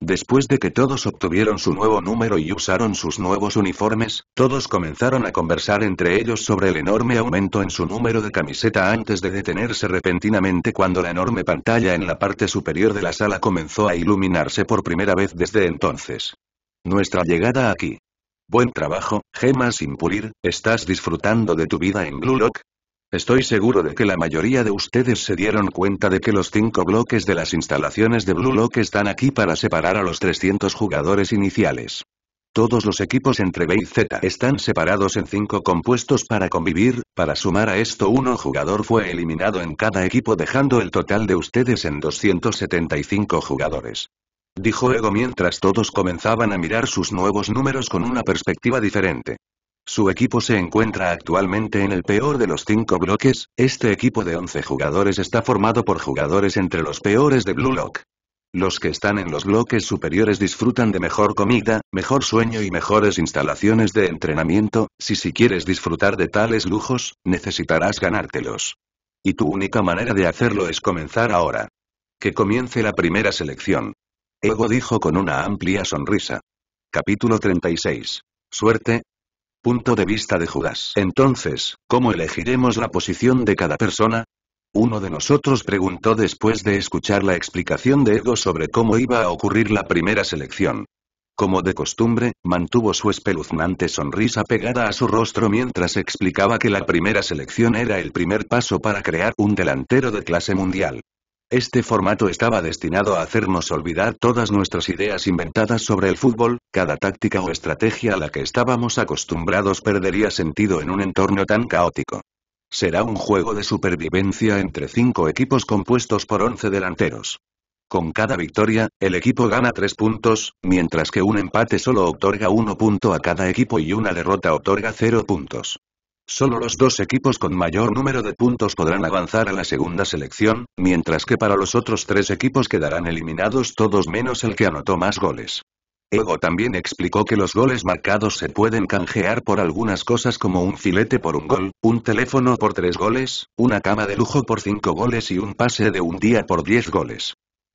[SPEAKER 1] Después de que todos obtuvieron su nuevo número y usaron sus nuevos uniformes, todos comenzaron a conversar entre ellos sobre el enorme aumento en su número de camiseta antes de detenerse repentinamente cuando la enorme pantalla en la parte superior de la sala comenzó a iluminarse por primera vez desde entonces. Nuestra llegada aquí. Buen trabajo, gema sin pulir, ¿estás disfrutando de tu vida en Blue Lock? Estoy seguro de que la mayoría de ustedes se dieron cuenta de que los cinco bloques de las instalaciones de Blue Lock están aquí para separar a los 300 jugadores iniciales. Todos los equipos entre B y Z están separados en cinco compuestos para convivir, para sumar a esto uno jugador fue eliminado en cada equipo dejando el total de ustedes en 275 jugadores. Dijo Ego mientras todos comenzaban a mirar sus nuevos números con una perspectiva diferente. Su equipo se encuentra actualmente en el peor de los cinco bloques, este equipo de 11 jugadores está formado por jugadores entre los peores de Blue Lock. Los que están en los bloques superiores disfrutan de mejor comida, mejor sueño y mejores instalaciones de entrenamiento, si si quieres disfrutar de tales lujos, necesitarás ganártelos. Y tu única manera de hacerlo es comenzar ahora. Que comience la primera selección. Ego dijo con una amplia sonrisa. Capítulo 36. Suerte, Punto de vista de Judas. Entonces, ¿cómo elegiremos la posición de cada persona? Uno de nosotros preguntó después de escuchar la explicación de Ego sobre cómo iba a ocurrir la primera selección. Como de costumbre, mantuvo su espeluznante sonrisa pegada a su rostro mientras explicaba que la primera selección era el primer paso para crear un delantero de clase mundial. Este formato estaba destinado a hacernos olvidar todas nuestras ideas inventadas sobre el fútbol, cada táctica o estrategia a la que estábamos acostumbrados perdería sentido en un entorno tan caótico. Será un juego de supervivencia entre cinco equipos compuestos por 11 delanteros. Con cada victoria, el equipo gana 3 puntos, mientras que un empate solo otorga 1 punto a cada equipo y una derrota otorga 0 puntos. Solo los dos equipos con mayor número de puntos podrán avanzar a la segunda selección, mientras que para los otros tres equipos quedarán eliminados todos menos el que anotó más goles. Ego también explicó que los goles marcados se pueden canjear por algunas cosas como un filete por un gol, un teléfono por tres goles, una cama de lujo por cinco goles y un pase de un día por diez goles.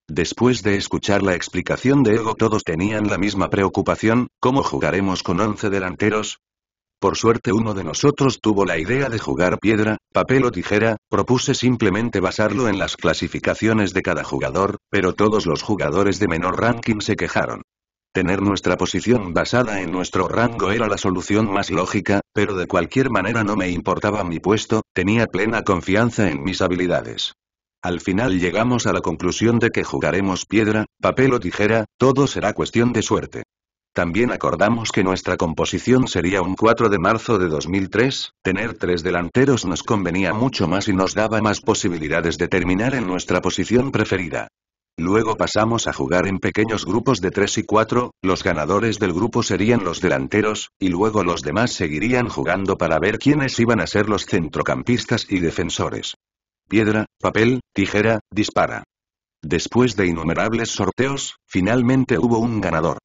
[SPEAKER 1] Después de escuchar la explicación de Ego todos tenían la misma preocupación, ¿cómo jugaremos con once delanteros? Por suerte uno de nosotros tuvo la idea de jugar piedra, papel o tijera, propuse simplemente basarlo en las clasificaciones de cada jugador, pero todos los jugadores de menor ranking se quejaron. Tener nuestra posición basada en nuestro rango era la solución más lógica, pero de cualquier manera no me importaba mi puesto, tenía plena confianza en mis habilidades. Al final llegamos a la conclusión de que jugaremos piedra, papel o tijera, todo será cuestión de suerte. También acordamos que nuestra composición sería un 4 de marzo de 2003, tener tres delanteros nos convenía mucho más y nos daba más posibilidades de terminar en nuestra posición preferida. Luego pasamos a jugar en pequeños grupos de 3 y 4, los ganadores del grupo serían los delanteros, y luego los demás seguirían jugando para ver quiénes iban a ser los centrocampistas y defensores. Piedra, papel, tijera, dispara. Después de innumerables sorteos, finalmente hubo un ganador.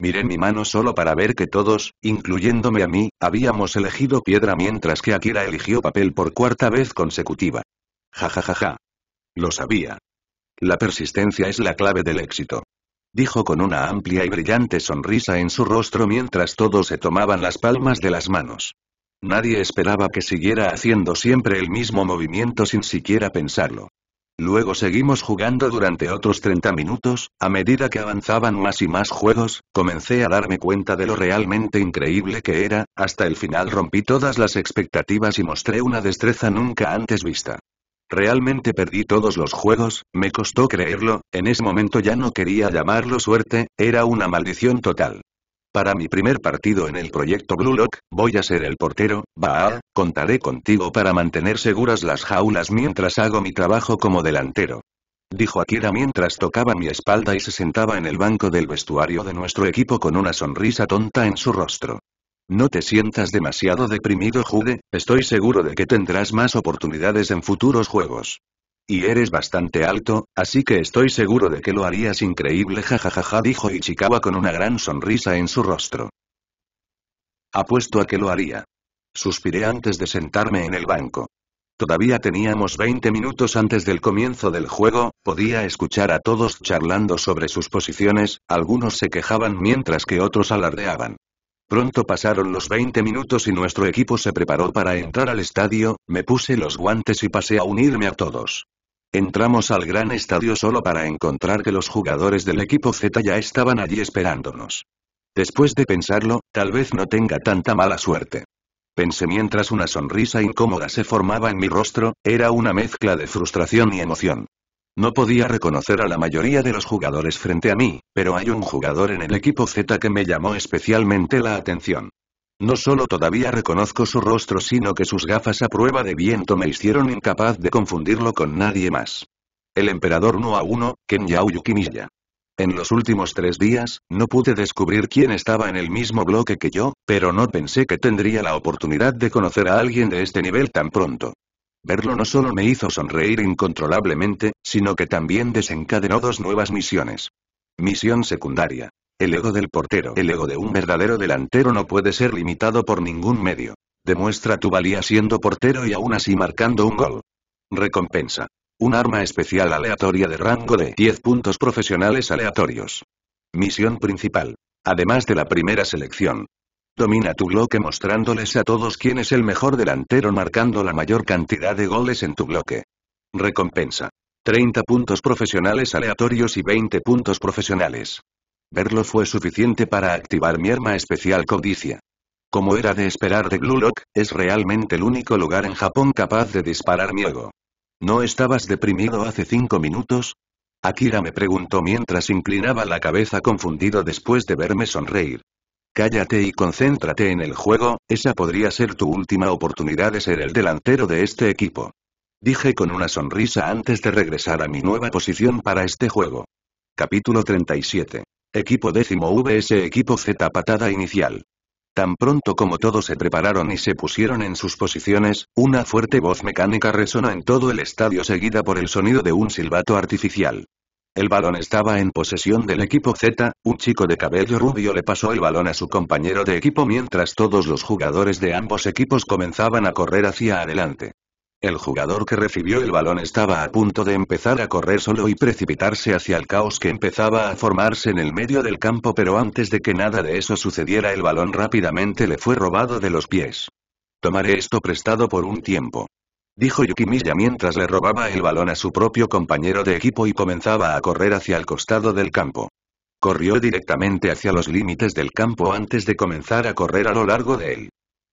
[SPEAKER 1] Miré mi mano solo para ver que todos, incluyéndome a mí, habíamos elegido piedra mientras que Akira eligió papel por cuarta vez consecutiva. Ja ja ja ja. Lo sabía. La persistencia es la clave del éxito. Dijo con una amplia y brillante sonrisa en su rostro mientras todos se tomaban las palmas de las manos. Nadie esperaba que siguiera haciendo siempre el mismo movimiento sin siquiera pensarlo. Luego seguimos jugando durante otros 30 minutos, a medida que avanzaban más y más juegos, comencé a darme cuenta de lo realmente increíble que era, hasta el final rompí todas las expectativas y mostré una destreza nunca antes vista. Realmente perdí todos los juegos, me costó creerlo, en ese momento ya no quería llamarlo suerte, era una maldición total. Para mi primer partido en el proyecto Blue Lock, voy a ser el portero, Baal, contaré contigo para mantener seguras las jaulas mientras hago mi trabajo como delantero. Dijo Akira mientras tocaba mi espalda y se sentaba en el banco del vestuario de nuestro equipo con una sonrisa tonta en su rostro. No te sientas demasiado deprimido Jude, estoy seguro de que tendrás más oportunidades en futuros juegos. Y eres bastante alto, así que estoy seguro de que lo harías increíble jajajaja dijo Ichikawa con una gran sonrisa en su rostro. Apuesto a que lo haría. Suspiré antes de sentarme en el banco. Todavía teníamos 20 minutos antes del comienzo del juego, podía escuchar a todos charlando sobre sus posiciones, algunos se quejaban mientras que otros alardeaban. Pronto pasaron los 20 minutos y nuestro equipo se preparó para entrar al estadio, me puse los guantes y pasé a unirme a todos. Entramos al gran estadio solo para encontrar que los jugadores del equipo Z ya estaban allí esperándonos. Después de pensarlo, tal vez no tenga tanta mala suerte. Pensé mientras una sonrisa incómoda se formaba en mi rostro, era una mezcla de frustración y emoción. No podía reconocer a la mayoría de los jugadores frente a mí, pero hay un jugador en el equipo Z que me llamó especialmente la atención. No solo todavía reconozco su rostro sino que sus gafas a prueba de viento me hicieron incapaz de confundirlo con nadie más. El emperador no a uno, Kenyao Yukimiya. En los últimos tres días, no pude descubrir quién estaba en el mismo bloque que yo, pero no pensé que tendría la oportunidad de conocer a alguien de este nivel tan pronto. Verlo no solo me hizo sonreír incontrolablemente, sino que también desencadenó dos nuevas misiones. Misión secundaria. El ego del portero, el ego de un verdadero delantero no puede ser limitado por ningún medio. Demuestra tu valía siendo portero y aún así marcando un gol. Recompensa. Un arma especial aleatoria de rango de 10 puntos profesionales aleatorios. Misión principal. Además de la primera selección. Domina tu bloque mostrándoles a todos quién es el mejor delantero marcando la mayor cantidad de goles en tu bloque. Recompensa. 30 puntos profesionales aleatorios y 20 puntos profesionales. Verlo fue suficiente para activar mi arma especial Codicia. Como era de esperar de Blue Lock, es realmente el único lugar en Japón capaz de disparar mi ego. ¿No estabas deprimido hace cinco minutos? Akira me preguntó mientras inclinaba la cabeza confundido después de verme sonreír. Cállate y concéntrate en el juego, esa podría ser tu última oportunidad de ser el delantero de este equipo. Dije con una sonrisa antes de regresar a mi nueva posición para este juego. Capítulo 37. Equipo décimo VS Equipo Z patada inicial. Tan pronto como todos se prepararon y se pusieron en sus posiciones, una fuerte voz mecánica resonó en todo el estadio seguida por el sonido de un silbato artificial. El balón estaba en posesión del equipo Z, un chico de cabello rubio le pasó el balón a su compañero de equipo mientras todos los jugadores de ambos equipos comenzaban a correr hacia adelante. El jugador que recibió el balón estaba a punto de empezar a correr solo y precipitarse hacia el caos que empezaba a formarse en el medio del campo pero antes de que nada de eso sucediera el balón rápidamente le fue robado de los pies. Tomaré esto prestado por un tiempo. Dijo Yukimiya mientras le robaba el balón a su propio compañero de equipo y comenzaba a correr hacia el costado del campo. Corrió directamente hacia los límites del campo antes de comenzar a correr a lo largo de él.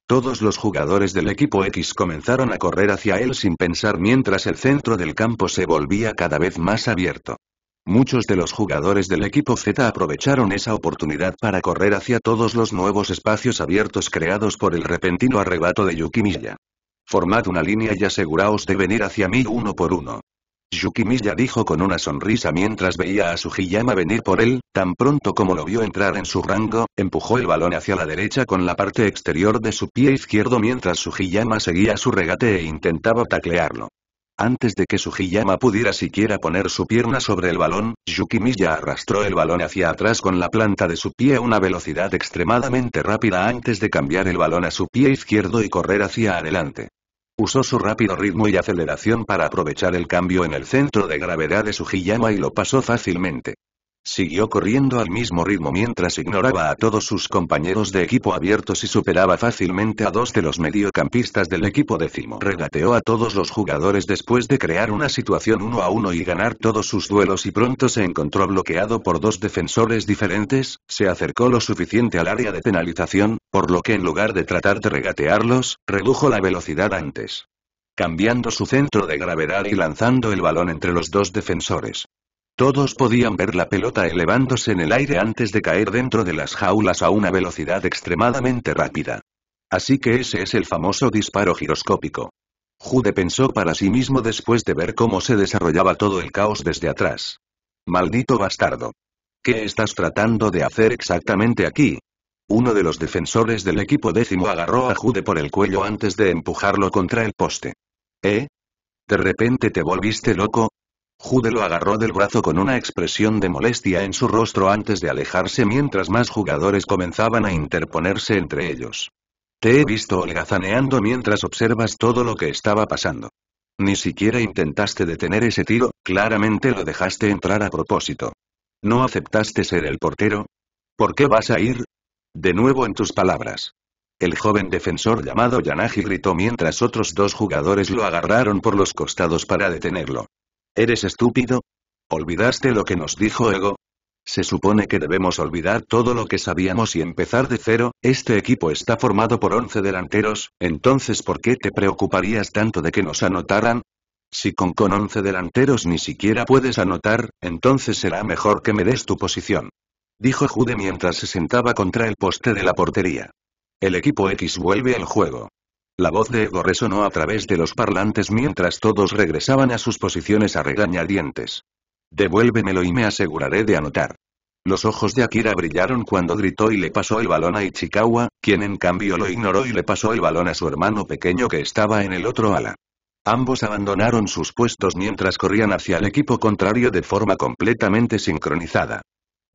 [SPEAKER 1] Todos los jugadores del equipo X comenzaron a correr hacia él sin pensar mientras el centro del campo se volvía cada vez más abierto. Muchos de los jugadores del equipo Z aprovecharon esa oportunidad para correr hacia todos los nuevos espacios abiertos creados por el repentino arrebato de Yukimiya. Formad una línea y aseguraos de venir hacia mí uno por uno. Yukimiya dijo con una sonrisa mientras veía a Sugiyama venir por él, tan pronto como lo vio entrar en su rango, empujó el balón hacia la derecha con la parte exterior de su pie izquierdo mientras Sugiyama seguía su regate e intentaba taclearlo. Antes de que Sugiyama pudiera siquiera poner su pierna sobre el balón, Yukimiya arrastró el balón hacia atrás con la planta de su pie a una velocidad extremadamente rápida antes de cambiar el balón a su pie izquierdo y correr hacia adelante. Usó su rápido ritmo y aceleración para aprovechar el cambio en el centro de gravedad de su Hiyama y lo pasó fácilmente. Siguió corriendo al mismo ritmo mientras ignoraba a todos sus compañeros de equipo abiertos y superaba fácilmente a dos de los mediocampistas del equipo décimo. Regateó a todos los jugadores después de crear una situación uno a uno y ganar todos sus duelos y pronto se encontró bloqueado por dos defensores diferentes, se acercó lo suficiente al área de penalización, por lo que en lugar de tratar de regatearlos, redujo la velocidad antes cambiando su centro de gravedad y lanzando el balón entre los dos defensores. Todos podían ver la pelota elevándose en el aire antes de caer dentro de las jaulas a una velocidad extremadamente rápida. Así que ese es el famoso disparo giroscópico. Jude pensó para sí mismo después de ver cómo se desarrollaba todo el caos desde atrás. Maldito bastardo. ¿Qué estás tratando de hacer exactamente aquí? Uno de los defensores del equipo décimo agarró a Jude por el cuello antes de empujarlo contra el poste. ¿Eh? ¿De repente te volviste loco? Jude lo agarró del brazo con una expresión de molestia en su rostro antes de alejarse mientras más jugadores comenzaban a interponerse entre ellos. Te he visto holgazaneando mientras observas todo lo que estaba pasando. Ni siquiera intentaste detener ese tiro, claramente lo dejaste entrar a propósito. ¿No aceptaste ser el portero? ¿Por qué vas a ir? De nuevo en tus palabras. El joven defensor llamado Yanagi gritó mientras otros dos jugadores lo agarraron por los costados para detenerlo. ¿Eres estúpido? ¿Olvidaste lo que nos dijo Ego? Se supone que debemos olvidar todo lo que sabíamos y empezar de cero, este equipo está formado por 11 delanteros, entonces ¿por qué te preocuparías tanto de que nos anotaran? Si con con 11 delanteros ni siquiera puedes anotar, entonces será mejor que me des tu posición. Dijo Jude mientras se sentaba contra el poste de la portería. El equipo X vuelve al juego. La voz de Ego resonó a través de los parlantes mientras todos regresaban a sus posiciones a regañadientes. Devuélvemelo y me aseguraré de anotar. Los ojos de Akira brillaron cuando gritó y le pasó el balón a Ichikawa, quien en cambio lo ignoró y le pasó el balón a su hermano pequeño que estaba en el otro ala. Ambos abandonaron sus puestos mientras corrían hacia el equipo contrario de forma completamente sincronizada.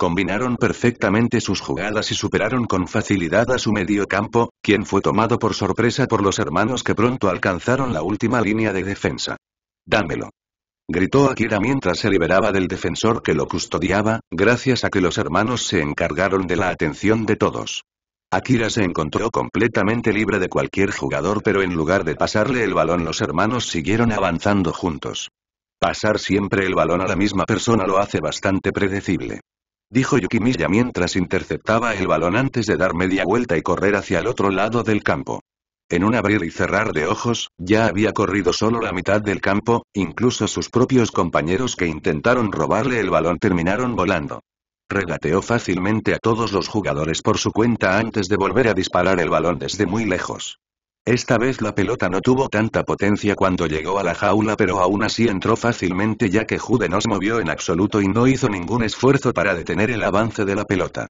[SPEAKER 1] Combinaron perfectamente sus jugadas y superaron con facilidad a su medio campo, quien fue tomado por sorpresa por los hermanos que pronto alcanzaron la última línea de defensa. Dámelo. Gritó Akira mientras se liberaba del defensor que lo custodiaba, gracias a que los hermanos se encargaron de la atención de todos. Akira se encontró completamente libre de cualquier jugador pero en lugar de pasarle el balón los hermanos siguieron avanzando juntos. Pasar siempre el balón a la misma persona lo hace bastante predecible. Dijo Yukimiya mientras interceptaba el balón antes de dar media vuelta y correr hacia el otro lado del campo. En un abrir y cerrar de ojos, ya había corrido solo la mitad del campo, incluso sus propios compañeros que intentaron robarle el balón terminaron volando. Regateó fácilmente a todos los jugadores por su cuenta antes de volver a disparar el balón desde muy lejos. Esta vez la pelota no tuvo tanta potencia cuando llegó a la jaula pero aún así entró fácilmente ya que Jude no se movió en absoluto y no hizo ningún esfuerzo para detener el avance de la pelota.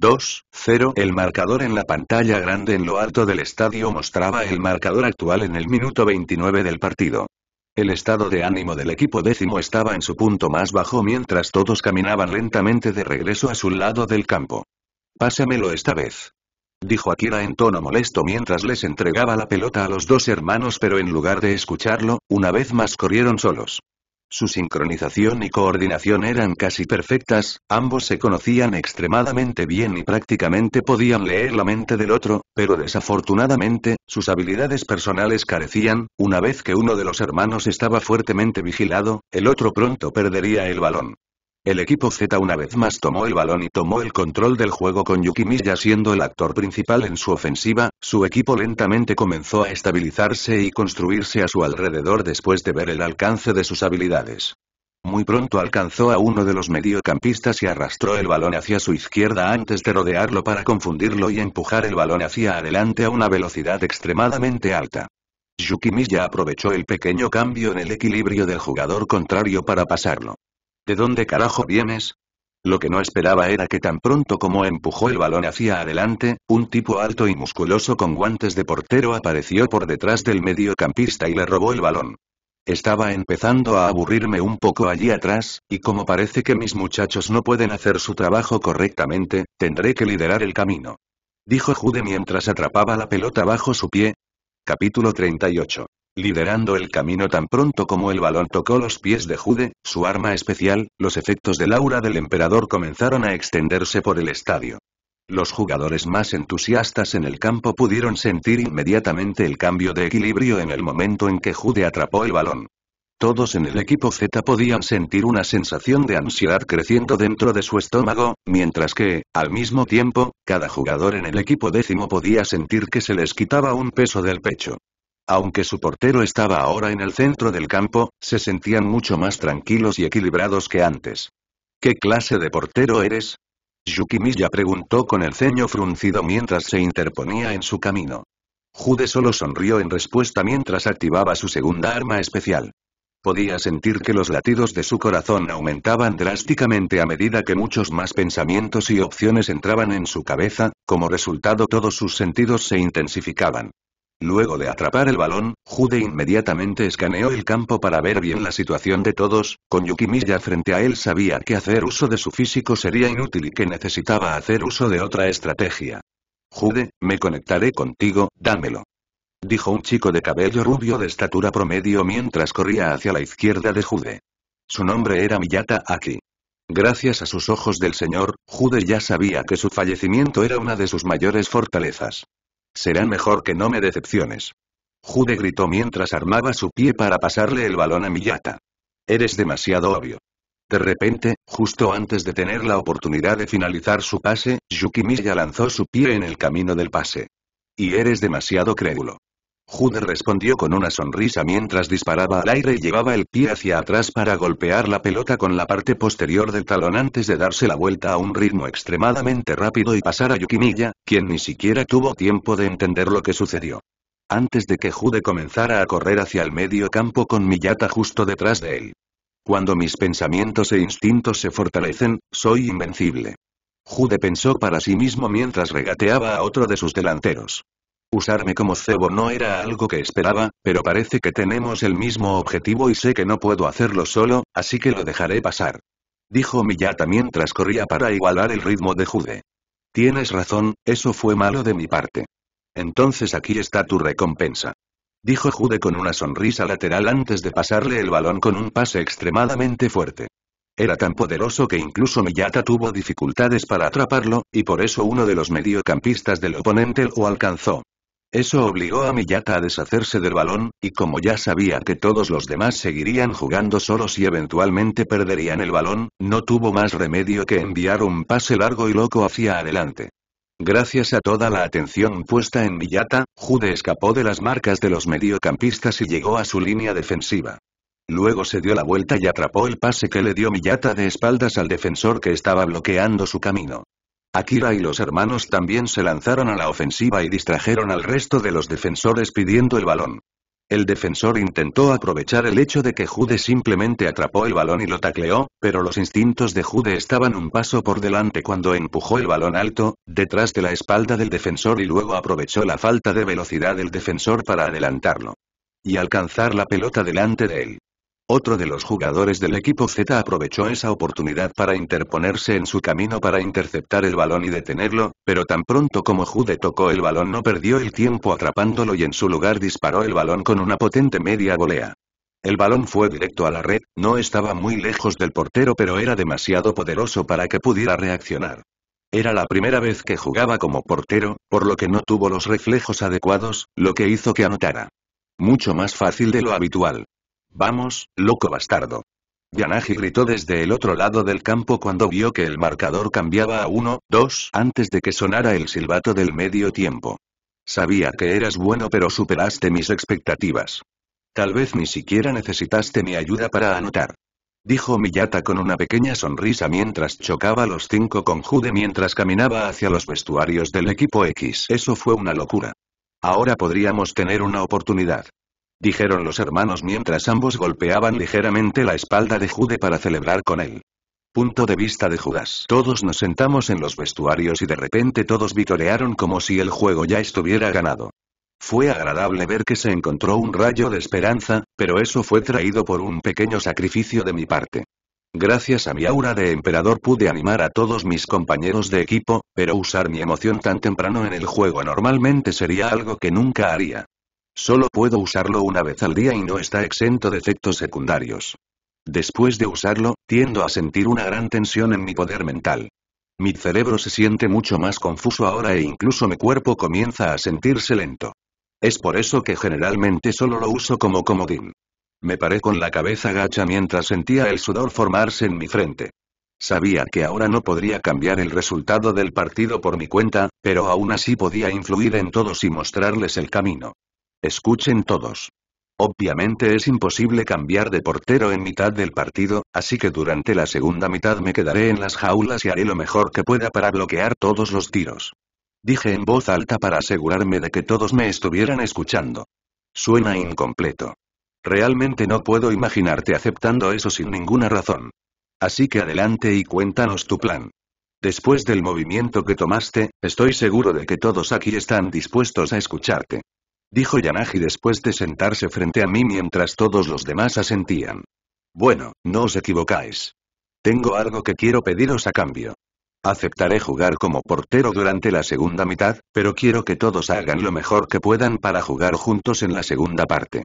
[SPEAKER 1] 2-0 El marcador en la pantalla grande en lo alto del estadio mostraba el marcador actual en el minuto 29 del partido. El estado de ánimo del equipo décimo estaba en su punto más bajo mientras todos caminaban lentamente de regreso a su lado del campo. Pásamelo esta vez dijo Akira en tono molesto mientras les entregaba la pelota a los dos hermanos pero en lugar de escucharlo, una vez más corrieron solos. Su sincronización y coordinación eran casi perfectas, ambos se conocían extremadamente bien y prácticamente podían leer la mente del otro, pero desafortunadamente, sus habilidades personales carecían, una vez que uno de los hermanos estaba fuertemente vigilado, el otro pronto perdería el balón. El equipo Z una vez más tomó el balón y tomó el control del juego con Yukimiya siendo el actor principal en su ofensiva, su equipo lentamente comenzó a estabilizarse y construirse a su alrededor después de ver el alcance de sus habilidades. Muy pronto alcanzó a uno de los mediocampistas y arrastró el balón hacia su izquierda antes de rodearlo para confundirlo y empujar el balón hacia adelante a una velocidad extremadamente alta. Yukimiya aprovechó el pequeño cambio en el equilibrio del jugador contrario para pasarlo. ¿De dónde carajo vienes? Lo que no esperaba era que tan pronto como empujó el balón hacia adelante, un tipo alto y musculoso con guantes de portero apareció por detrás del mediocampista y le robó el balón. Estaba empezando a aburrirme un poco allí atrás, y como parece que mis muchachos no pueden hacer su trabajo correctamente, tendré que liderar el camino. Dijo Jude mientras atrapaba la pelota bajo su pie. Capítulo 38 liderando el camino tan pronto como el balón tocó los pies de Jude, su arma especial, los efectos del aura del emperador comenzaron a extenderse por el estadio. Los jugadores más entusiastas en el campo pudieron sentir inmediatamente el cambio de equilibrio en el momento en que Jude atrapó el balón. Todos en el equipo Z podían sentir una sensación de ansiedad creciendo dentro de su estómago, mientras que, al mismo tiempo, cada jugador en el equipo décimo podía sentir que se les quitaba un peso del pecho. Aunque su portero estaba ahora en el centro del campo, se sentían mucho más tranquilos y equilibrados que antes. ¿Qué clase de portero eres? Yukimiya preguntó con el ceño fruncido mientras se interponía en su camino. Jude solo sonrió en respuesta mientras activaba su segunda arma especial. Podía sentir que los latidos de su corazón aumentaban drásticamente a medida que muchos más pensamientos y opciones entraban en su cabeza, como resultado todos sus sentidos se intensificaban. Luego de atrapar el balón, Jude inmediatamente escaneó el campo para ver bien la situación de todos, con Yukimiya frente a él sabía que hacer uso de su físico sería inútil y que necesitaba hacer uso de otra estrategia. Jude, me conectaré contigo, dámelo. Dijo un chico de cabello rubio de estatura promedio mientras corría hacia la izquierda de Jude. Su nombre era Miyata Aki. Gracias a sus ojos del señor, Jude ya sabía que su fallecimiento era una de sus mayores fortalezas. Será mejor que no me decepciones. Jude gritó mientras armaba su pie para pasarle el balón a Miyata. Eres demasiado obvio. De repente, justo antes de tener la oportunidad de finalizar su pase, Yukimiya lanzó su pie en el camino del pase. Y eres demasiado crédulo. Jude respondió con una sonrisa mientras disparaba al aire y llevaba el pie hacia atrás para golpear la pelota con la parte posterior del talón antes de darse la vuelta a un ritmo extremadamente rápido y pasar a Yukimilla, quien ni siquiera tuvo tiempo de entender lo que sucedió. Antes de que Jude comenzara a correr hacia el medio campo con Miyata justo detrás de él. Cuando mis pensamientos e instintos se fortalecen, soy invencible. Jude pensó para sí mismo mientras regateaba a otro de sus delanteros. Usarme como cebo no era algo que esperaba, pero parece que tenemos el mismo objetivo y sé que no puedo hacerlo solo, así que lo dejaré pasar. Dijo Miyata mientras corría para igualar el ritmo de Jude. Tienes razón, eso fue malo de mi parte. Entonces aquí está tu recompensa. Dijo Jude con una sonrisa lateral antes de pasarle el balón con un pase extremadamente fuerte. Era tan poderoso que incluso Miyata tuvo dificultades para atraparlo, y por eso uno de los mediocampistas del oponente lo alcanzó. Eso obligó a Millata a deshacerse del balón, y como ya sabía que todos los demás seguirían jugando solos y eventualmente perderían el balón, no tuvo más remedio que enviar un pase largo y loco hacia adelante. Gracias a toda la atención puesta en Millata, Jude escapó de las marcas de los mediocampistas y llegó a su línea defensiva. Luego se dio la vuelta y atrapó el pase que le dio Millata de espaldas al defensor que estaba bloqueando su camino. Akira y los hermanos también se lanzaron a la ofensiva y distrajeron al resto de los defensores pidiendo el balón. El defensor intentó aprovechar el hecho de que Jude simplemente atrapó el balón y lo tacleó, pero los instintos de Jude estaban un paso por delante cuando empujó el balón alto, detrás de la espalda del defensor y luego aprovechó la falta de velocidad del defensor para adelantarlo. Y alcanzar la pelota delante de él. Otro de los jugadores del equipo Z aprovechó esa oportunidad para interponerse en su camino para interceptar el balón y detenerlo, pero tan pronto como Jude tocó el balón no perdió el tiempo atrapándolo y en su lugar disparó el balón con una potente media volea. El balón fue directo a la red, no estaba muy lejos del portero pero era demasiado poderoso para que pudiera reaccionar. Era la primera vez que jugaba como portero, por lo que no tuvo los reflejos adecuados, lo que hizo que anotara. Mucho más fácil de lo habitual. Vamos, loco bastardo. Yanagi gritó desde el otro lado del campo cuando vio que el marcador cambiaba a 1-2 antes de que sonara el silbato del medio tiempo. Sabía que eras bueno pero superaste mis expectativas. Tal vez ni siquiera necesitaste mi ayuda para anotar. Dijo Miyata con una pequeña sonrisa mientras chocaba los cinco con Jude mientras caminaba hacia los vestuarios del equipo X. Eso fue una locura. Ahora podríamos tener una oportunidad dijeron los hermanos mientras ambos golpeaban ligeramente la espalda de Jude para celebrar con él. Punto de vista de Judas. Todos nos sentamos en los vestuarios y de repente todos vitorearon como si el juego ya estuviera ganado. Fue agradable ver que se encontró un rayo de esperanza, pero eso fue traído por un pequeño sacrificio de mi parte. Gracias a mi aura de emperador pude animar a todos mis compañeros de equipo, pero usar mi emoción tan temprano en el juego normalmente sería algo que nunca haría. Solo puedo usarlo una vez al día y no está exento de efectos secundarios. Después de usarlo, tiendo a sentir una gran tensión en mi poder mental. Mi cerebro se siente mucho más confuso ahora e incluso mi cuerpo comienza a sentirse lento. Es por eso que generalmente solo lo uso como comodín. Me paré con la cabeza gacha mientras sentía el sudor formarse en mi frente. Sabía que ahora no podría cambiar el resultado del partido por mi cuenta, pero aún así podía influir en todos y mostrarles el camino. Escuchen todos. Obviamente es imposible cambiar de portero en mitad del partido, así que durante la segunda mitad me quedaré en las jaulas y haré lo mejor que pueda para bloquear todos los tiros. Dije en voz alta para asegurarme de que todos me estuvieran escuchando. Suena incompleto. Realmente no puedo imaginarte aceptando eso sin ninguna razón. Así que adelante y cuéntanos tu plan. Después del movimiento que tomaste, estoy seguro de que todos aquí están dispuestos a escucharte dijo Yanagi después de sentarse frente a mí mientras todos los demás asentían. Bueno, no os equivocáis. Tengo algo que quiero pediros a cambio. Aceptaré jugar como portero durante la segunda mitad, pero quiero que todos hagan lo mejor que puedan para jugar juntos en la segunda parte.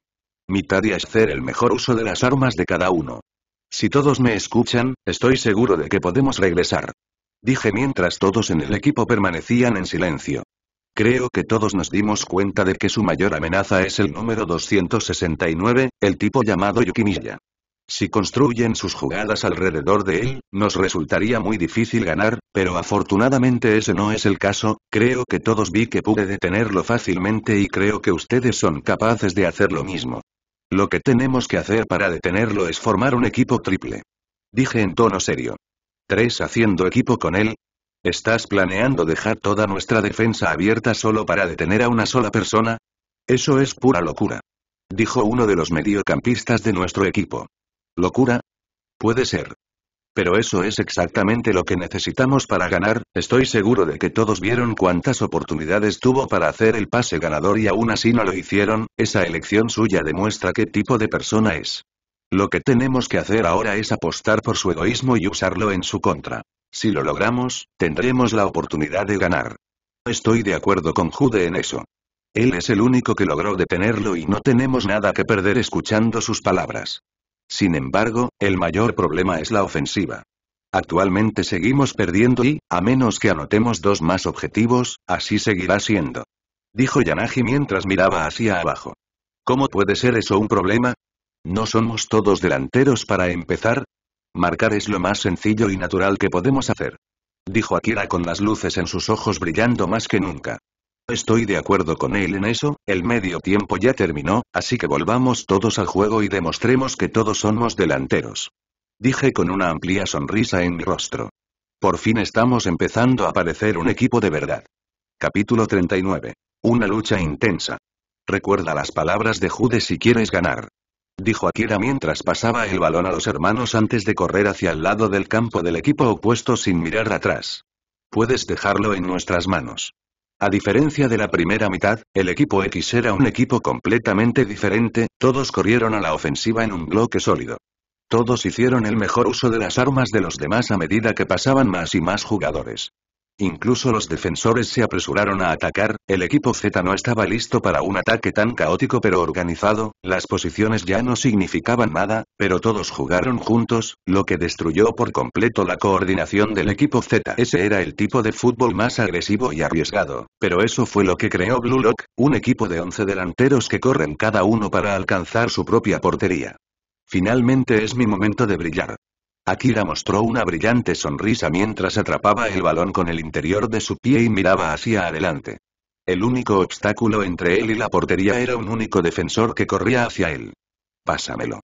[SPEAKER 1] Mitad y es hacer el mejor uso de las armas de cada uno. Si todos me escuchan, estoy seguro de que podemos regresar. Dije mientras todos en el equipo permanecían en silencio. Creo que todos nos dimos cuenta de que su mayor amenaza es el número 269, el tipo llamado Yukimiya. Si construyen sus jugadas alrededor de él, nos resultaría muy difícil ganar, pero afortunadamente ese no es el caso, creo que todos vi que pude detenerlo fácilmente y creo que ustedes son capaces de hacer lo mismo. Lo que tenemos que hacer para detenerlo es formar un equipo triple. Dije en tono serio. Tres haciendo equipo con él, ¿Estás planeando dejar toda nuestra defensa abierta solo para detener a una sola persona? Eso es pura locura. Dijo uno de los mediocampistas de nuestro equipo. ¿Locura? Puede ser. Pero eso es exactamente lo que necesitamos para ganar, estoy seguro de que todos vieron cuántas oportunidades tuvo para hacer el pase ganador y aún así no lo hicieron, esa elección suya demuestra qué tipo de persona es. Lo que tenemos que hacer ahora es apostar por su egoísmo y usarlo en su contra. Si lo logramos, tendremos la oportunidad de ganar. Estoy de acuerdo con Jude en eso. Él es el único que logró detenerlo y no tenemos nada que perder escuchando sus palabras. Sin embargo, el mayor problema es la ofensiva. Actualmente seguimos perdiendo y, a menos que anotemos dos más objetivos, así seguirá siendo. Dijo Yanagi mientras miraba hacia abajo. ¿Cómo puede ser eso un problema? ¿No somos todos delanteros para empezar? Marcar es lo más sencillo y natural que podemos hacer. Dijo Akira con las luces en sus ojos brillando más que nunca. Estoy de acuerdo con él en eso, el medio tiempo ya terminó, así que volvamos todos al juego y demostremos que todos somos delanteros. Dije con una amplia sonrisa en mi rostro. Por fin estamos empezando a parecer un equipo de verdad. Capítulo 39. Una lucha intensa. Recuerda las palabras de Jude si quieres ganar dijo Akira mientras pasaba el balón a los hermanos antes de correr hacia el lado del campo del equipo opuesto sin mirar atrás. Puedes dejarlo en nuestras manos. A diferencia de la primera mitad, el equipo X era un equipo completamente diferente, todos corrieron a la ofensiva en un bloque sólido. Todos hicieron el mejor uso de las armas de los demás a medida que pasaban más y más jugadores. Incluso los defensores se apresuraron a atacar, el equipo Z no estaba listo para un ataque tan caótico pero organizado, las posiciones ya no significaban nada, pero todos jugaron juntos, lo que destruyó por completo la coordinación del equipo Z. Ese era el tipo de fútbol más agresivo y arriesgado, pero eso fue lo que creó Blue Lock, un equipo de 11 delanteros que corren cada uno para alcanzar su propia portería. Finalmente es mi momento de brillar. Akira mostró una brillante sonrisa mientras atrapaba el balón con el interior de su pie y miraba hacia adelante. El único obstáculo entre él y la portería era un único defensor que corría hacia él. Pásamelo.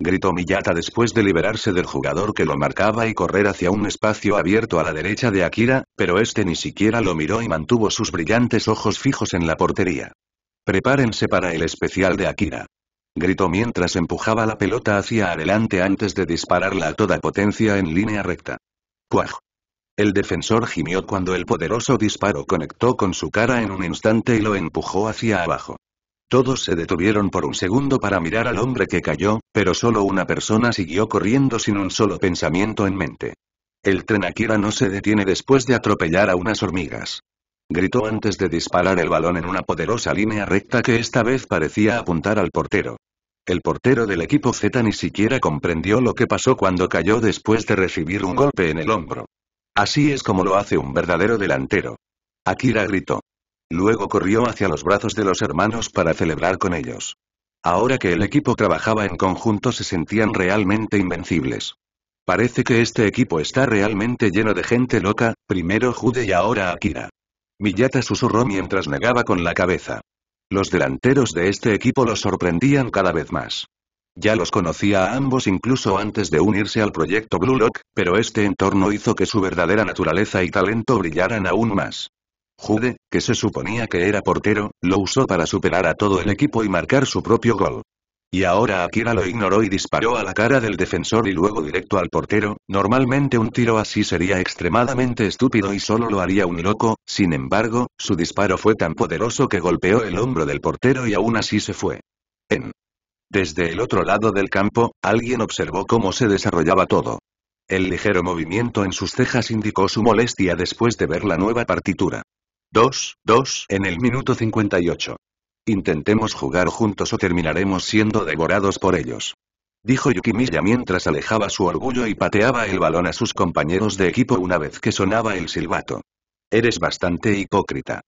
[SPEAKER 1] Gritó Miyata después de liberarse del jugador que lo marcaba y correr hacia un espacio abierto a la derecha de Akira, pero este ni siquiera lo miró y mantuvo sus brillantes ojos fijos en la portería. Prepárense para el especial de Akira gritó mientras empujaba la pelota hacia adelante antes de dispararla a toda potencia en línea recta. ¡Cuaj! El defensor gimió cuando el poderoso disparo conectó con su cara en un instante y lo empujó hacia abajo. Todos se detuvieron por un segundo para mirar al hombre que cayó, pero solo una persona siguió corriendo sin un solo pensamiento en mente. El tren no se detiene después de atropellar a unas hormigas. Gritó antes de disparar el balón en una poderosa línea recta que esta vez parecía apuntar al portero. El portero del equipo Z ni siquiera comprendió lo que pasó cuando cayó después de recibir un golpe en el hombro. Así es como lo hace un verdadero delantero. Akira gritó. Luego corrió hacia los brazos de los hermanos para celebrar con ellos. Ahora que el equipo trabajaba en conjunto se sentían realmente invencibles. Parece que este equipo está realmente lleno de gente loca, primero Jude y ahora Akira. Miyata susurró mientras negaba con la cabeza. Los delanteros de este equipo los sorprendían cada vez más. Ya los conocía a ambos incluso antes de unirse al proyecto Blue Lock, pero este entorno hizo que su verdadera naturaleza y talento brillaran aún más. Jude, que se suponía que era portero, lo usó para superar a todo el equipo y marcar su propio gol. Y ahora Akira lo ignoró y disparó a la cara del defensor y luego directo al portero, normalmente un tiro así sería extremadamente estúpido y solo lo haría un loco, sin embargo, su disparo fue tan poderoso que golpeó el hombro del portero y aún así se fue. En. Desde el otro lado del campo, alguien observó cómo se desarrollaba todo. El ligero movimiento en sus cejas indicó su molestia después de ver la nueva partitura. 2, 2 en el minuto 58. Intentemos jugar juntos o terminaremos siendo devorados por ellos. Dijo Yukimiya mientras alejaba su orgullo y pateaba el balón a sus compañeros de equipo una vez que sonaba el silbato. Eres bastante hipócrita.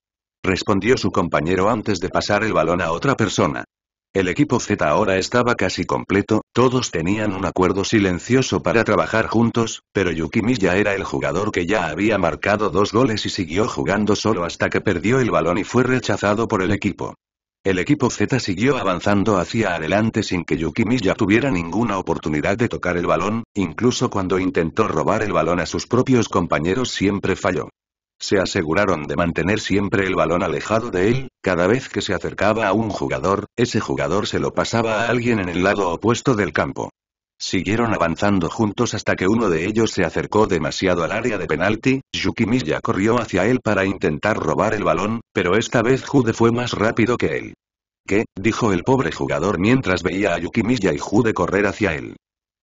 [SPEAKER 1] Respondió su compañero antes de pasar el balón a otra persona. El equipo Z ahora estaba casi completo, todos tenían un acuerdo silencioso para trabajar juntos, pero Yukimiya era el jugador que ya había marcado dos goles y siguió jugando solo hasta que perdió el balón y fue rechazado por el equipo. El equipo Z siguió avanzando hacia adelante sin que ya tuviera ninguna oportunidad de tocar el balón, incluso cuando intentó robar el balón a sus propios compañeros siempre falló. Se aseguraron de mantener siempre el balón alejado de él, cada vez que se acercaba a un jugador, ese jugador se lo pasaba a alguien en el lado opuesto del campo. Siguieron avanzando juntos hasta que uno de ellos se acercó demasiado al área de penalti, Yukimiya corrió hacia él para intentar robar el balón, pero esta vez Jude fue más rápido que él. ¿Qué? dijo el pobre jugador mientras veía a Yukimiya y Jude correr hacia él.